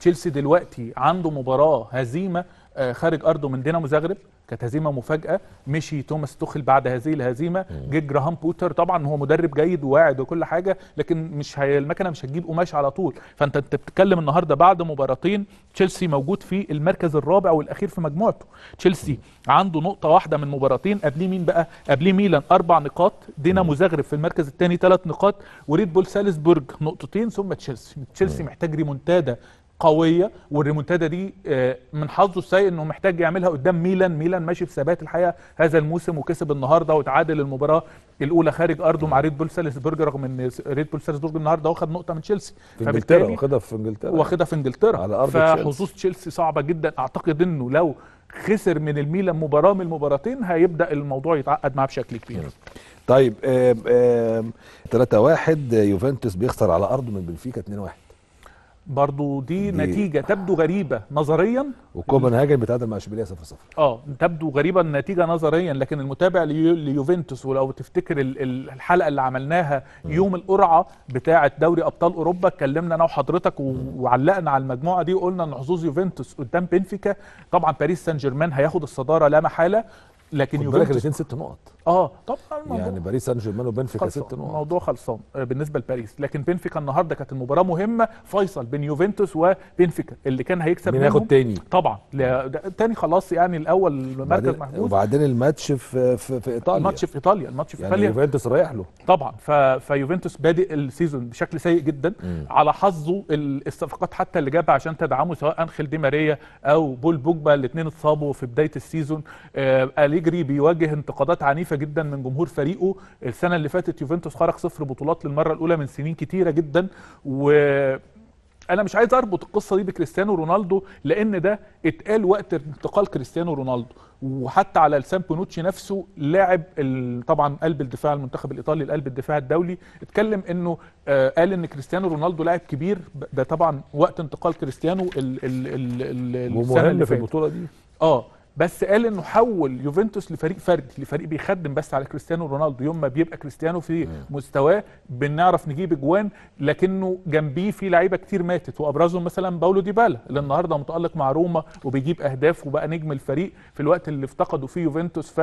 تشيلسي دلوقتي عنده مباراة هزيمة آه، خارج أرضه من دينامو زغرب كانت هزيمه مفاجاه مشي توماس توخل بعد هذه الهزيمه جه جراهام بوتر طبعا هو مدرب جيد وواعد وكل حاجه لكن مش هي المكنه مش هتجيب قماش على طول فانت انت بتتكلم النهارده بعد مباراتين تشيلسي موجود في المركز الرابع والاخير في مجموعته تشيلسي عنده نقطه واحده من مباراتين قبليه مين بقى قبليه ميلان اربع نقاط دينامو زغرب في المركز الثاني ثلاث نقاط وريد بول سالزبورج نقطتين ثم تشيلسي تشيلسي محتاج ريمونتادا قويه والريمونتادا دي آه، من حظه السيء انه محتاج يعملها قدام ميلان ميلان ماشي في ثبات الحقيقه هذا الموسم وكسب النهارده وتعادل المباراه الاولى خارج ارضه مع ريد بول سالزبرج رغم ان ريد بول سالزبورج النهارده واخد نقطه من تشيلسي في انجلترا واخدها في انجلترا واخدها في انجلترا على ارض فحظوظ تشيلسي صعبه جدا اعتقد انه لو خسر من الميلان مباراه من المباراتين هيبدا الموضوع يتعقد معاه بشكل كبير طيب 3 1 يوفنتوس بيخسر على ارضه من بنفيكا 2 1 برضو دي, دي نتيجة تبدو غريبة نظريا وكوبنهاجن بتعادل مع اشبيليه 0-0 اه تبدو غريبة النتيجة نظريا لكن المتابع ليوفنتوس ولو تفتكر الحلقة اللي عملناها يوم القرعة بتاعة دوري ابطال اوروبا اتكلمنا انا وحضرتك وعلقنا على المجموعة دي وقلنا ان حظوظ يوفنتوس قدام بنفيكا طبعا باريس سان جيرمان هياخد الصدارة لا محالة لكن خد بالك الاثنين ست نقط اه طبعا يعني باريس سان جيرمان وبنفيكا ست نقط الموضوع خلصان آه، بالنسبه لباريس لكن بنفيكا النهارده كانت المباراه مهمه فيصل بين يوفنتوس وبنفيكا اللي كان هيكسب مين ياخد تاني طبعا لا تاني خلاص يعني الاول مركز محدود وبعدين الماتش في في, في ايطاليا الماتش في ايطاليا الماتش في يعني ايطاليا يوفنتوس رايح له طبعا ف... فيوفنتوس بادئ السيزون بشكل سيء جدا مم. على حظه الصفقات حتى اللي جابها عشان تدعمه سواء انخيل دي ماريا او بول بوجبا الاثنين اتصابوا في بدايه السيزون آه أليجري بيواجه انتقادات عنيفة جدا من جمهور فريقه السنة اللي فاتت يوفنتوس خرج صفر بطولات للمرة الأولى من سنين كتيرة جدا و انا مش عايز اربط القصه دي بكريستيانو رونالدو لان ده اتقال وقت انتقال كريستيانو رونالدو وحتى على لسان بونوتشي نفسه لاعب طبعا قلب الدفاع المنتخب الايطالي قلب الدفاع الدولي اتكلم انه آه قال ان كريستيانو رونالدو لاعب كبير ده طبعا وقت انتقال كريستيانو ال ال ال ال السنه اللي في البطوله دي اه بس قال انه حول يوفنتوس لفريق فردي لفريق بيخدم بس على كريستيانو رونالدو يوم ما بيبقى كريستيانو في مستواه بنعرف نجيب اجوان لكنه جنبيه في لعيبه كتير ماتت وابرزهم مثلا باولو ديبالا اللي النهارده متالق مع روما وبيجيب اهداف وبقى نجم الفريق في الوقت اللي افتقدوا فيه يوفنتوس ف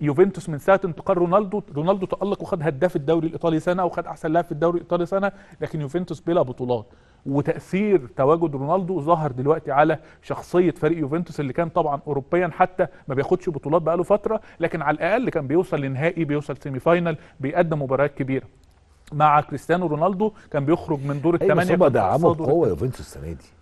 يوفنتوس من ساعه انتقال رونالدو رونالدو تالق وخد هداف الدوري الايطالي سنه وخد احسن لاعب في الدوري الايطالي سنه لكن يوفنتوس بلا بطولات وتاثير تواجد رونالدو ظهر دلوقتي على شخصيه فريق يوفنتوس اللي كان طبعا اوروبيا حتى ما بياخدش بطولات بقاله فتره لكن على الاقل كان بيوصل لنهائي بيوصل سيمي فاينل بيقدم مباريات كبيره مع كريستيانو رونالدو كان بيخرج من دور الثمانيه أيوة بس هو دعمه بقوه يوفنتوس السنه دي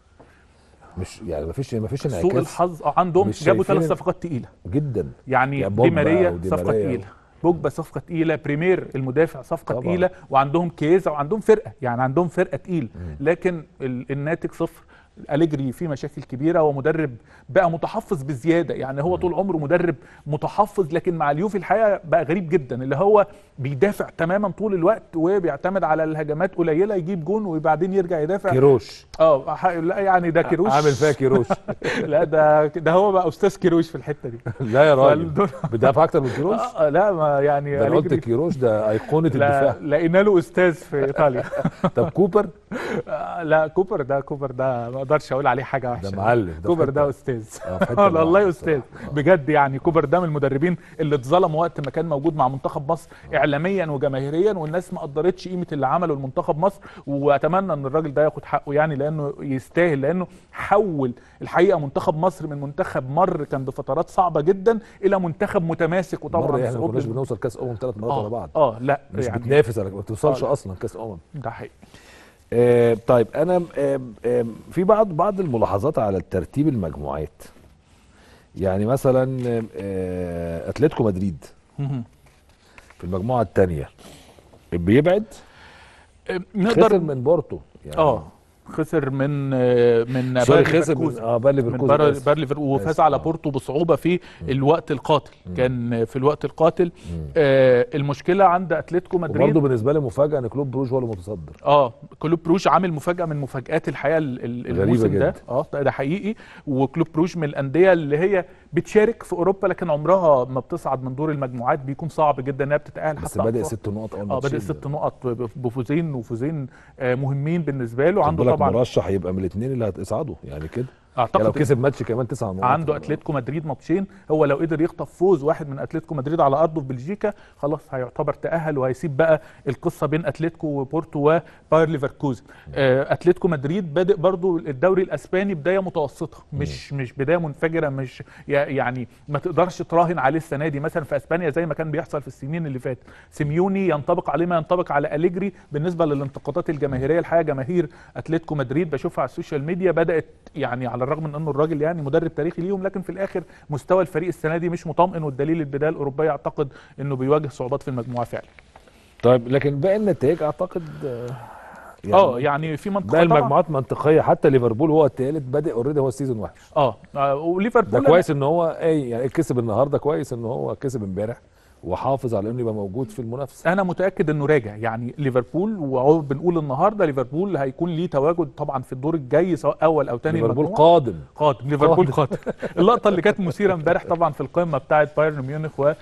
مش يعني ما فيش ما فيش انعكاس سوء الحظ عندهم جابوا ثلاث صفقات تقيله جدا يعني, دي ماريا صفقه تقيله بوجبا صفقه تقيله بريمير المدافع صفقه تقيله وعندهم كيزا وعندهم فرقه يعني عندهم فرقه تقيله لكن الناتج صفر اليجري فيه مشاكل كبيره ومدرب بقى متحفظ بزياده يعني هو طول عمره مدرب متحفظ لكن مع اليوفي الحقيقه بقى غريب جدا اللي هو بيدافع تماما طول الوقت وبيعتمد على الهجمات قليله يجيب جون وبعدين يرجع يدافع كيروش اه لا يعني ده كيروش عامل فيها كيروش لا ده ده هو بقى استاذ كيروش في الحته دي لا يا راجل بيدافع اكتر من كيروش آه, آه، لا ما يعني ده قلت كيروش ده ايقونه الدفاع لقينا له استاذ في ايطاليا طب كوبر آه، لا كوبر ده كوبر ده اقدرش اقول عليه حاجه وحشه ده معلم ده كوبر ده استاذ آه، والله استاذ بجد يعني كوبر ده من المدربين اللي اتظلم وقت ما كان موجود مع منتخب مصر آه. اعلاميا وجماهيريا والناس ما قدرتش قيمه اللي عمله المنتخب مصر واتمنى ان الراجل ده ياخد حقه يعني لانه يستاهل لانه حول الحقيقه منتخب مصر من منتخب مر كان بفترات صعبه جدا الى منتخب متماسك وطبعا يعني احنا كناش بنوصل كاس امم ثلاث مرات ورا آه، بعض اه لا مش يعني بتنافس ما توصلش اصلا كاس امم ده حقيقي آه طيب انا آه آه في بعض بعض الملاحظات على ترتيب المجموعات يعني مثلا آه، اتلتيكو مدريد في المجموعه الثانيه بيبعد آه، نقدر خسر من بورتو يعني اه خسر من من باير ليفركوزن اه باير ليفركوزن باير ليفركوزن وفاز على آه. بورتو بصعوبه في الوقت القاتل مم. كان في الوقت القاتل آه المشكله عند اتلتيكو مدريد برضه بالنسبه لي مفاجاه ان كلوب بروج هو المتصدر اه كلوب بروج عامل مفاجاه من مفاجات الحقيقه الموسم ده اه ده حقيقي وكلوب بروج من الانديه اللي هي بتشارك في اوروبا لكن عمرها ما بتصعد من دور المجموعات بيكون صعب جدا انها بتتاهل حتى بس بادئ ست نقط اول اه بادئ ست نقط بفوزين وفوزين آه، مهمين بالنسبه له عنده طبعا مرشح يبقى من الاثنين اللي هتصعدوا يعني كده اعتقد لو كسب ماتش كمان تسعة نقط عنده اتلتيكو مدريد ماتشين هو لو قدر يخطف فوز واحد من اتلتيكو مدريد على ارضه في بلجيكا خلاص هيعتبر تاهل وهيسيب بقى القصه بين اتلتيكو وبورتو وباير ليفركوزن آه، اتلتيكو مدريد بادئ برضو الدوري الاسباني بدايه متوسطه مش مش بدايه منفجره مش يعني ما تقدرش تراهن عليه السنه دي مثلا في اسبانيا زي ما كان بيحصل في السنين اللي فاتت سيميوني ينطبق عليه ما ينطبق على اليجري بالنسبه للانتقادات الجماهيريه الحقيقه جماهير اتلتيكو مدريد بشوفها على السوشيال ميديا بدات يعني على على الرغم من انه الراجل يعني مدرب تاريخي ليهم لكن في الاخر مستوى الفريق السنه دي مش مطمئن والدليل البدايه الاوروبيه اعتقد انه بيواجه صعوبات في المجموعه فعلا طيب لكن باقي النتائج اعتقد آه، آه، يعني اه يعني في منطقه بقى المجموعات منطقيه حتى ليفربول هو الثالث بادئ اوريدي هو السيزون وحش اه, آه وليفربول ده كويس ان هو اي يعني كسب النهارده كويس ان هو كسب امبارح وحافظ على انه يبقى موجود في المنافسه انا متاكد انه راجع يعني ليفربول وهو بنقول النهارده ليفربول هيكون ليه تواجد طبعا في الدور الجاي سواء اول او ثاني ليفربول قادم قادم ليفربول قادم اللقطه اللي كانت مثيره امبارح طبعا في القمه بتاعه بايرن ميونخ و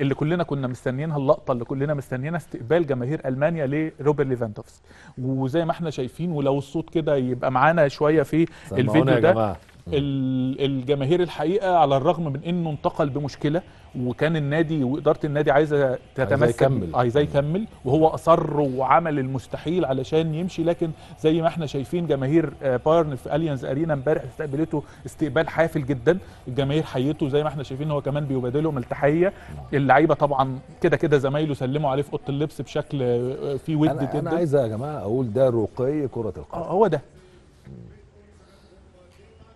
اللي كلنا كنا مستنيينها اللقطه اللي كلنا مستنيينها استقبال جماهير المانيا لروبرت ليفانتوفسكي وزي ما احنا شايفين ولو الصوت كده يبقى معانا شويه في الفيديو ده الجماهير الحقيقه على الرغم من انه انتقل بمشكله وكان النادي واداره النادي عايزه تتمسك عايزاه يكمل وهو اصر وعمل المستحيل علشان يمشي لكن زي ما احنا شايفين جماهير آه، بايرن في اليانز ارينا امبارح استقبلته استقبال حافل جدا الجماهير حيته زي ما احنا شايفين هو كمان بيبادلهم التحيه اللعيبه طبعا كده كده زمايله سلموا عليه في اوضه اللبس بشكل آه، في ود جدا انا عايز يا جماعه اقول ده رقي كره القدم آه، هو ده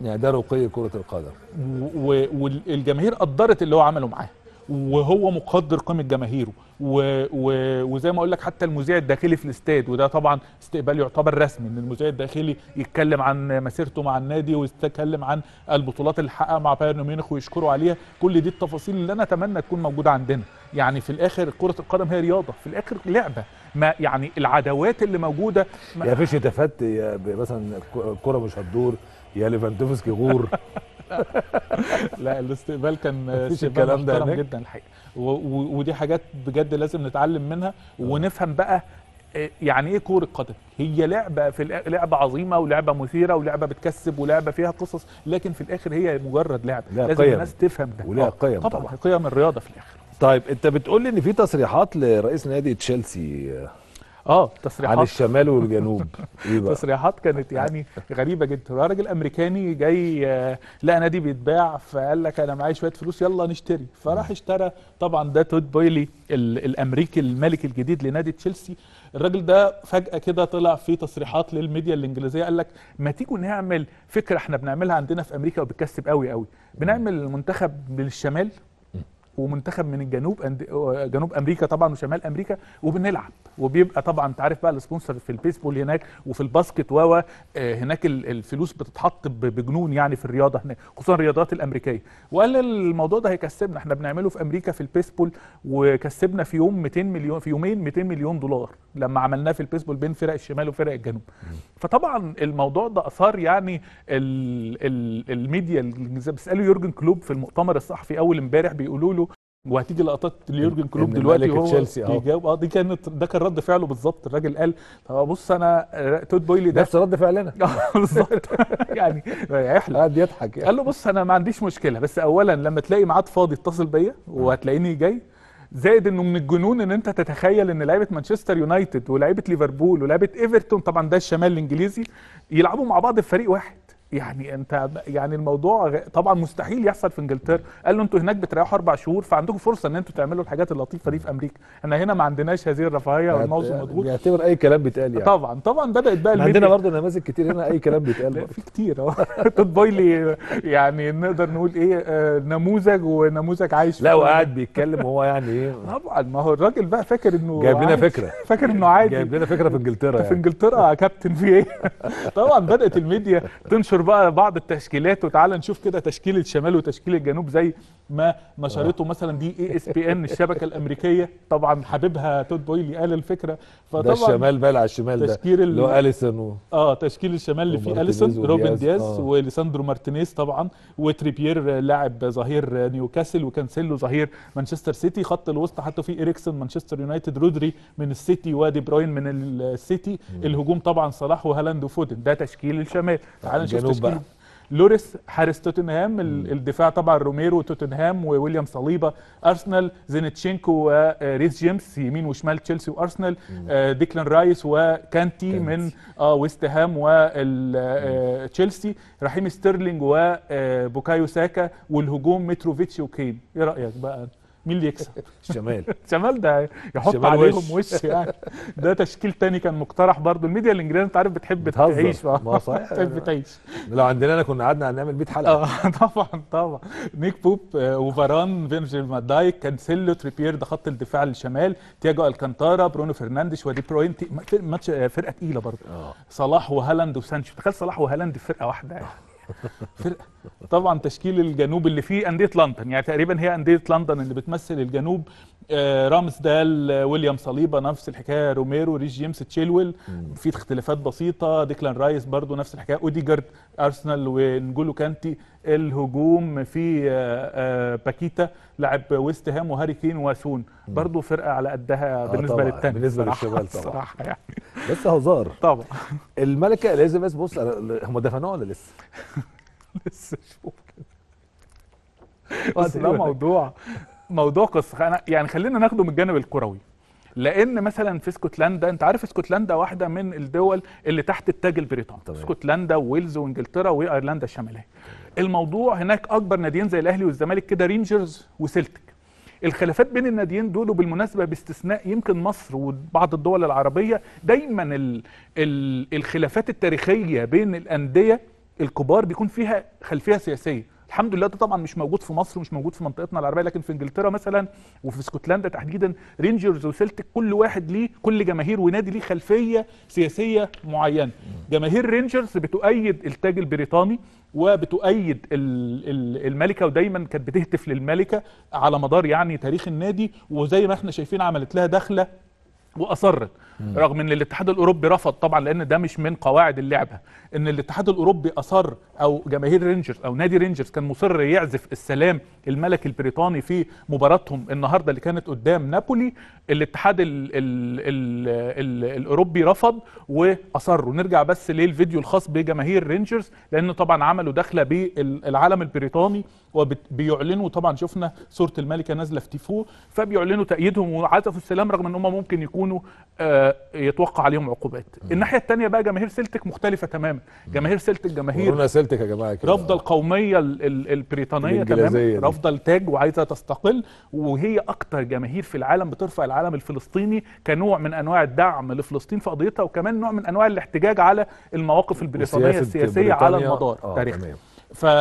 يعني ده رقي كرة القدم والجماهير قدرت اللي هو عمله معاه وهو مقدر قيمه جماهيره و... و... وزي ما اقول لك حتى المذيع الداخلي في الاستاد وده طبعا استقبال يعتبر رسمي ان المذيع الداخلي يتكلم عن مسيرته مع النادي ويتكلم عن البطولات اللي حققها مع بايرن ميونخ ويشكره عليها كل دي التفاصيل اللي انا اتمنى تكون موجوده عندنا يعني في الاخر كره القدم هي رياضه في الاخر لعبه ما يعني العدوات اللي موجوده ما... يا فيش تفت مثلا الكره مش هتدور يا ليفاندوفسكي غور لا الاستقبال كان الكلام ده جدا الحقيقه ودي حاجات بجد لازم نتعلم منها آه. ونفهم بقى آه، يعني ايه كوره قدم هي لعبه في لعبه عظيمه ولعبه مثيره ولعبه بتكسب ولعبه فيها قصص لكن في الاخر هي مجرد لعبه لازم قيم. الناس تفهم ده ولها آه، قيم طبعا, طبعا. قيم الرياضه في الاخر طيب انت بتقول لي ان في تصريحات لرئيس نادي تشيلسي اه تصريحات عن الشمال والجنوب إيه تصريحات كانت يعني غريبه جدا راجل امريكاني جاي آه، لقى نادي بيتباع فقال لك انا معايا شويه فلوس يلا نشتري فراح اشترى طبعا ده تود بويلي الامريكي الملك الجديد لنادي تشيلسي الراجل ده فجاه كده طلع في تصريحات للميديا الانجليزيه قال لك ما تيجوا نعمل فكره احنا بنعملها عندنا في امريكا وبتكسب قوي قوي بنعمل المنتخب للشمال ومنتخب من الجنوب جنوب امريكا طبعا وشمال امريكا وبنلعب وبيبقى طبعا انت عارف بقى السبونسر في البيسبول هناك وفي الباسكت و آه، هناك الفلوس بتتحط بجنون يعني في الرياضه هناك خصوصا الرياضات الامريكيه وقال الموضوع ده هيكسبنا احنا بنعمله في امريكا في البيسبول وكسبنا في يوم 200 مليون في يومين 200 مليون دولار لما عملناه في البيسبول بين فرق الشمال وفرق الجنوب فطبعا الموضوع ده اثار يعني الـ الـ الميديا بيسالوا يورجن كلوب في المؤتمر الصحفي اول امبارح بيقولوا له وهتيجي لقطات ليورجن كلوب دلوقتي هو تشيلسي آه. بيجاوب اه دي كانت ده كان رد فعله بالظبط الراجل قال طب بص انا آه، تود بويلي ده نفس رد فعلنا آه، بالظبط يعني هيحلى قعد يضحك يعني. قال له بص انا ما عنديش مشكله بس اولا لما تلاقي ميعاد فاضي اتصل بيا وهتلاقيني جاي زائد انه من الجنون ان انت تتخيل ان لعيبه مانشستر يونايتد ولعيبه ليفربول ولعيبه ايفرتون طبعا ده الشمال الانجليزي يلعبوا مع بعض في فريق واحد يعني انت يعني الموضوع طبعا مستحيل يحصل في انجلترا قال له انتوا هناك بتريحوا اربع شهور فعندكم فرصه ان انتوا تعملوا الحاجات اللطيفه دي في امريكا احنا هنا ما عندناش هذه الرفاهيه والموز مضغوط يعتبر اي كلام بيتقال يعني طبعا طبعا بدات بقى عندنا برضه نماذج كتير هنا اي كلام بيتقال في كتير اهو تطبيلي يعني نقدر نقول ايه آه، نموذج ونموذج عايش لا وقاعد بيتكلم هو يعني ايه طبعا ما هو الراجل بقى فاكر انه جايب لنا فكره فاكر انه عادي جايب لنا فكره في انجلترا في يعني. انجلترا يا كابتن في ايه طبعا بدات الميديا تنشر ننشر بقى بعض التشكيلات وتعالى نشوف كده تشكيل الشمال وتشكيل الجنوب زي ما نشرته مثلا دي اي اس بي ان الشبكه الامريكيه طبعا حبيبها تود بويلي قال الفكره فطبعا ده الشمال بقى على الشمال ده اللي هو اليسون و... اه تشكيل الشمال اللي فيه اليسون روبن دياز آه. وليساندرو مارتينيز طبعا وتريبيير لاعب ظهير نيوكاسل وكانسيلو ظهير مانشستر سيتي خط الوسط حطوا فيه اريكسون مانشستر يونايتد رودري من السيتي ودي بروين من السيتي الهجوم طبعا صلاح وهالاند وفودن ده تشكيل الشمال تعال نشوف القلوب بقى لوريس حارس توتنهام الدفاع طبعا روميرو توتنهام وويليام صليبه ارسنال زينتشينكو وريس آه، جيمس يمين وشمال تشيلسي وارسنال آه، ديكلان رايس وكانتي من اه ويست هام وتشيلسي آه، رحيم ستيرلينج وبوكايو ساكا والهجوم متروفيتش وكين ايه رايك بقى انت مين اللي يكسب؟ الشمال الشمال ده يحط الشمال عليهم وش. وش يعني ده تشكيل تاني كان مقترح برضو الميديا الانجليزيه انت عارف بتحب بتهزر. تعيش ما صحيح بتحب تعيش لو عندنا انا كنا قعدنا هنعمل 100 حلقه اه طبعا طبعا نيك بوب آه، وفاران فيرجيل مادايك دايك كانسيلو تريبير ده خط الدفاع الشمال تياجو الكانتارا برونو فرنانديش ودي بروين ماتش آه، فرقه تقيله برضو آه. صلاح وهالاند وسانشو تخيل صلاح وهالاند في فرقه واحده يعني. فرقه طبعا تشكيل الجنوب اللي فيه انديه لندن يعني تقريبا هي انديه لندن اللي بتمثل الجنوب آه، رامسدال آه، ويليام صليبه نفس الحكايه روميرو ريش جيمس تشيلويل في اختلافات بسيطه ديكلان رايس برضو نفس الحكايه اوديجارد ارسنال ونجولو كانتي الهجوم في آه، باكيتا لاعب ويست هام وهاري كين وسون برضو فرقه على قدها بالنسبه آه للتاني بالنسبه للشمال طبعا الصراحه يعني لسه هزار طبعا الملكه اليزابيث بص هم دفنوها ولا لسه؟ لسه شوف بس ده موضوع موضوع قصه أنا يعني خلينا ناخده من الجانب الكروي لان مثلا في اسكتلندا انت عارف اسكتلندا واحده من الدول اللي تحت التاج البريطاني اسكتلندا وويلز وانجلترا وايرلندا الشماليه الموضوع هناك اكبر ناديين زي الاهلي والزمالك كده رينجرز وسلتك الخلافات بين الناديين دول وبالمناسبه باستثناء يمكن مصر وبعض الدول العربيه دايما الـ الـ الخلافات التاريخيه بين الانديه الكبار بيكون فيها خلفيه سياسيه الحمد لله ده طبعا مش موجود في مصر ومش موجود في منطقتنا العربيه لكن في انجلترا مثلا وفي اسكتلندا تحديدا رينجرز وسلتك كل واحد ليه كل جماهير ونادي ليه خلفيه سياسيه معينه جماهير رينجرز بتؤيد التاج البريطاني وبتؤيد الملكه ودايما كانت بتهتف للملكه على مدار يعني تاريخ النادي وزي ما احنا شايفين عملت لها دخله واصرت رغم ان الاتحاد الاوروبي رفض طبعا لان ده مش من قواعد اللعبه ان الاتحاد الاوروبي اصر او جماهير رينجرز او نادي رينجرز كان مصر يعزف السلام الملكي البريطاني في مباراتهم النهارده اللي كانت قدام نابولي الاتحاد الـ الـ الـ الـ الاوروبي رفض واصروا نرجع بس للفيديو الخاص بجماهير رينجرز لان طبعا عملوا دخله بالعلم البريطاني وبيعلنوا طبعا شفنا صوره الملكه نازله في تيفو فبيعلنوا تأييدهم وعزفوا السلام رغم ان هم ممكن يكونوا آه، يتوقع عليهم عقوبات الناحيه الثانيه بقى جماهير سلتك مختلفه تماما جماهير سلتك جماهير سلتك يا جماعه كده رافضه القوميه البريطانيه تماما رافضه التاج وعايزه تستقل وهي اكتر جماهير في العالم بترفع العالم الفلسطيني كنوع من انواع الدعم لفلسطين في قضيتها وكمان نوع من انواع الاحتجاج على المواقف البريطانيه السياسيه على المدار آه، تمام.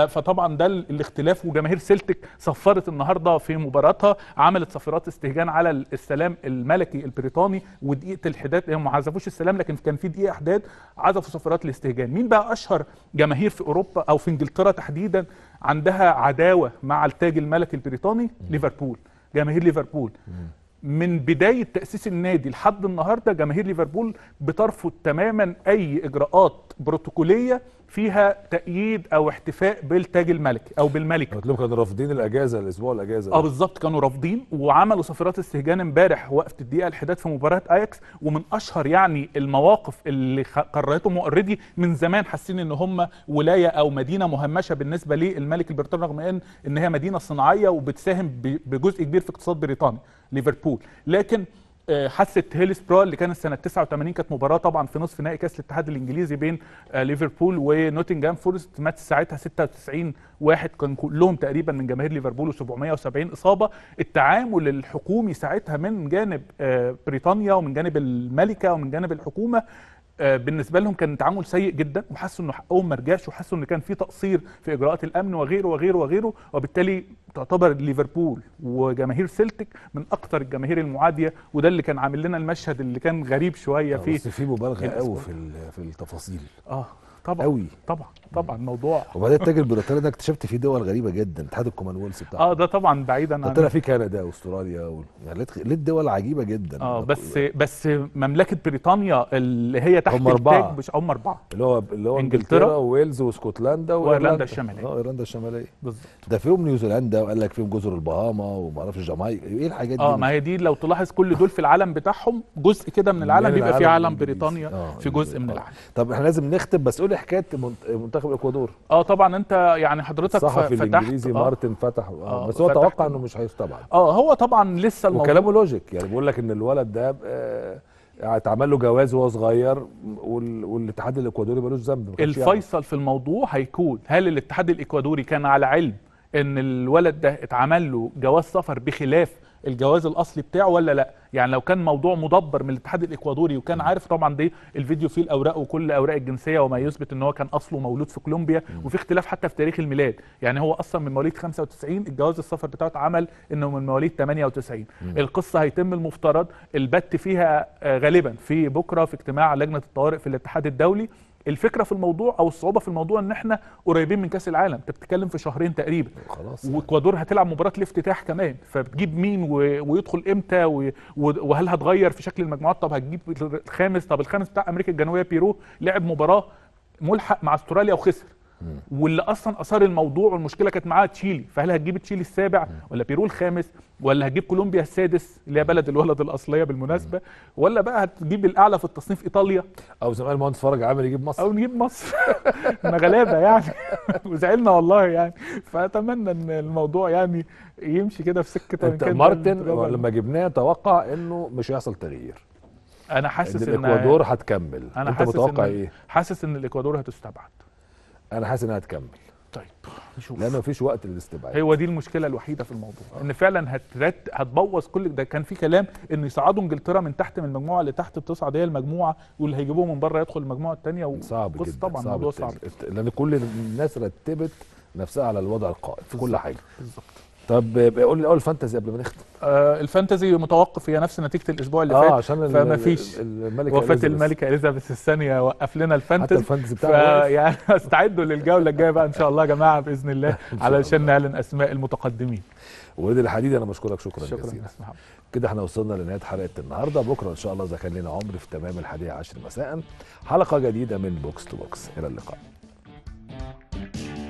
فطبعا ده الاختلاف وجماهير سلتك صفرت النهارده في مباراتها عملت صفرات استهجان على السلام الملكي البريطاني ودقيقه الحداد هم ما عزفوش السلام لكن كان في دقيقه حداد عزفوا صفرات الاستهجان مين بقى اشهر جماهير في اوروبا او في انجلترا تحديدا عندها عداوه مع التاج الملكي البريطاني ليفربول جماهير ليفربول من بداية تأسيس النادي لحد النهاردة جماهير ليفربول بترفض تماما أي إجراءات بروتوكولية فيها تأييد أو احتفاء بالتاج الملكي أو بالملكة قلت لهم كانوا رافضين الأجازة الأسبوع الأجازة أه بالظبط كانوا رافضين وعملوا صفارات استهجان امبارح وقفت الدقيقة الحداد في مباراة أياكس ومن أشهر يعني المواقف اللي قررتهم أوريدي من زمان حاسين إن هم ولاية أو مدينة مهمشة بالنسبة للملك البريطاني رغم إن إن هي مدينة صناعية وبتساهم بجزء كبير في اقتصاد بريطانيا ليفربول لكن آه، حست هيلسبرا اللي كانت سنه 89 كانت مباراه طبعا في نصف نهائي كاس الاتحاد الانجليزي بين آه، ليفربول ونوتنجهام فورست مات ساعتها 96 واحد كان كلهم تقريبا من جماهير ليفربول و770 اصابه التعامل الحكومي ساعتها من جانب آه، بريطانيا ومن جانب الملكه ومن جانب الحكومه آه، بالنسبه لهم كان تعامل سيء جدا وحسوا ان حقهم ما رجعش وحسوا ان كان في تقصير في اجراءات الامن وغيره وغيره وغيره وبالتالي تعتبر ليفربول وجماهير سلتك من اكثر الجماهير المعاديه وده اللي كان عامل لنا المشهد اللي كان غريب شويه فيه بس في مبالغه قوي في في التفاصيل اه طبعا قوي طبعا طبعا موضوع وبعدين التاجر البريطاني ده اكتشفت فيه دول غريبه جدا اتحاد الكومنولث بتاعه اه ده طبعا بعيدا عن طلع فيه كندا واستراليا و... يعني ليه دول عجيبه جدا اه بس بس مملكه بريطانيا اللي هي تحت هم اربعه مش هم اربعه اللي هو اللي هو انجلترا وويلز واسكتلندا وايرلندا الشماليه اه ايرلندا الشماليه بالظبط ده فيهم نيوزيلندا وقال لك فيهم جزر البهاما وما اعرفش جامايكا ايه الحاجات دي اه ما هي دي لو تلاحظ كل دول في العالم بتاعهم جزء كده من العالم بيبقى في عالم بريطانيا آه، في جزء من آه. العالم طب احنا لازم نختم بس قول حكايه منتخب الاكوادور اه طبعا انت يعني حضرتك صحفي فتحت الانجليزي آه مارتن فتح آه, آه بس هو توقع انه مش هيستبعد اه هو طبعا لسه الموضوع وكلامه لوجيك يعني بيقول لك ان الولد ده آه، اتعمل له جواز وهو صغير والاتحاد الاكوادوري ملوش ذنب الفيصل في الموضوع هيكون هل الاتحاد الاكوادوري كان على علم ان الولد ده اتعمل له جواز سفر بخلاف الجواز الاصلي بتاعه ولا لا يعني لو كان موضوع مدبر من الاتحاد الاكوادوري وكان عارف طبعا دي الفيديو فيه الاوراق وكل اوراق الجنسيه وما يثبت ان هو كان اصله مولود في كولومبيا وفي اختلاف حتى في تاريخ الميلاد يعني هو اصلا من مواليد 95 الجواز السفر بتاعه اتعمل انه من مواليد 98 القصه هيتم المفترض البت فيها آه، غالبا في بكره في اجتماع لجنه الطوارئ في الاتحاد الدولي الفكره في الموضوع او الصعوبه في الموضوع ان احنا قريبين من كاس العالم انت بتتكلم في شهرين تقريبا خلاص واكوادور هتلعب مباراه الافتتاح كمان فبتجيب مين و... ويدخل امتى و... وهل هتغير في شكل المجموعات طب هتجيب الخامس طب الخامس بتاع امريكا الجنوبيه بيرو لعب مباراه ملحق مع استراليا وخسر واللي اصلا اثار الموضوع والمشكله كانت معاها تشيلي فهل هتجيب تشيلي السابع ولا بيرو الخامس ولا هتجيب كولومبيا السادس اللي هي بلد الولد الاصليه بالمناسبه ولا بقى هتجيب الاعلى في التصنيف ايطاليا او زي ما المهندس فرج عامل يجيب مصر او نجيب مصر احنا غلابه يعني وزعلنا والله يعني فاتمنى ان الموضوع يعني يمشي كده في سكه انت مارتن يعني. لما جبناه توقع انه مش هيحصل تغيير انا حاسس ان الاكوادور هتكمل انا انت حاسس متوقع إن ايه حاسس ان الاكوادور هتستبعد انا حاسس انها هتكمل طيب نشوف لان مفيش وقت للاستبعاد هو دي المشكله الوحيده في الموضوع آه. ان فعلا هترت هتبوظ كل ده كان في كلام ان يصعدوا انجلترا من تحت من المجموعه اللي تحت بتصعد هي المجموعه واللي هيجيبوه من بره يدخل المجموعه الثانيه و... صعب جدا طبعا صعب الموضوع صعب لان كل الناس رتبت نفسها على الوضع القائم في كل حاجه بالظبط طب قول لي الاول فانتزي قبل ما نختم آه الفانتزي متوقف هي نفس نتيجه الاسبوع اللي آه فات عشان فما فيش وفاه الملكه اليزابيث الثانيه وقف لنا الفانتزي الفانتزي بتاعنا يعني استعدوا للجوله الجايه بقى ان شاء الله يا جماعه باذن الله علشان نعلن اسماء المتقدمين وليد الحديد انا بشكرك شكرا, شكرا جزيلا كده احنا وصلنا لنهايه حلقه النهارده بكره ان شاء الله اذا كان لنا عمر في تمام الحادية عشر مساء حلقه جديده من بوكس تو بوكس الى اللقاء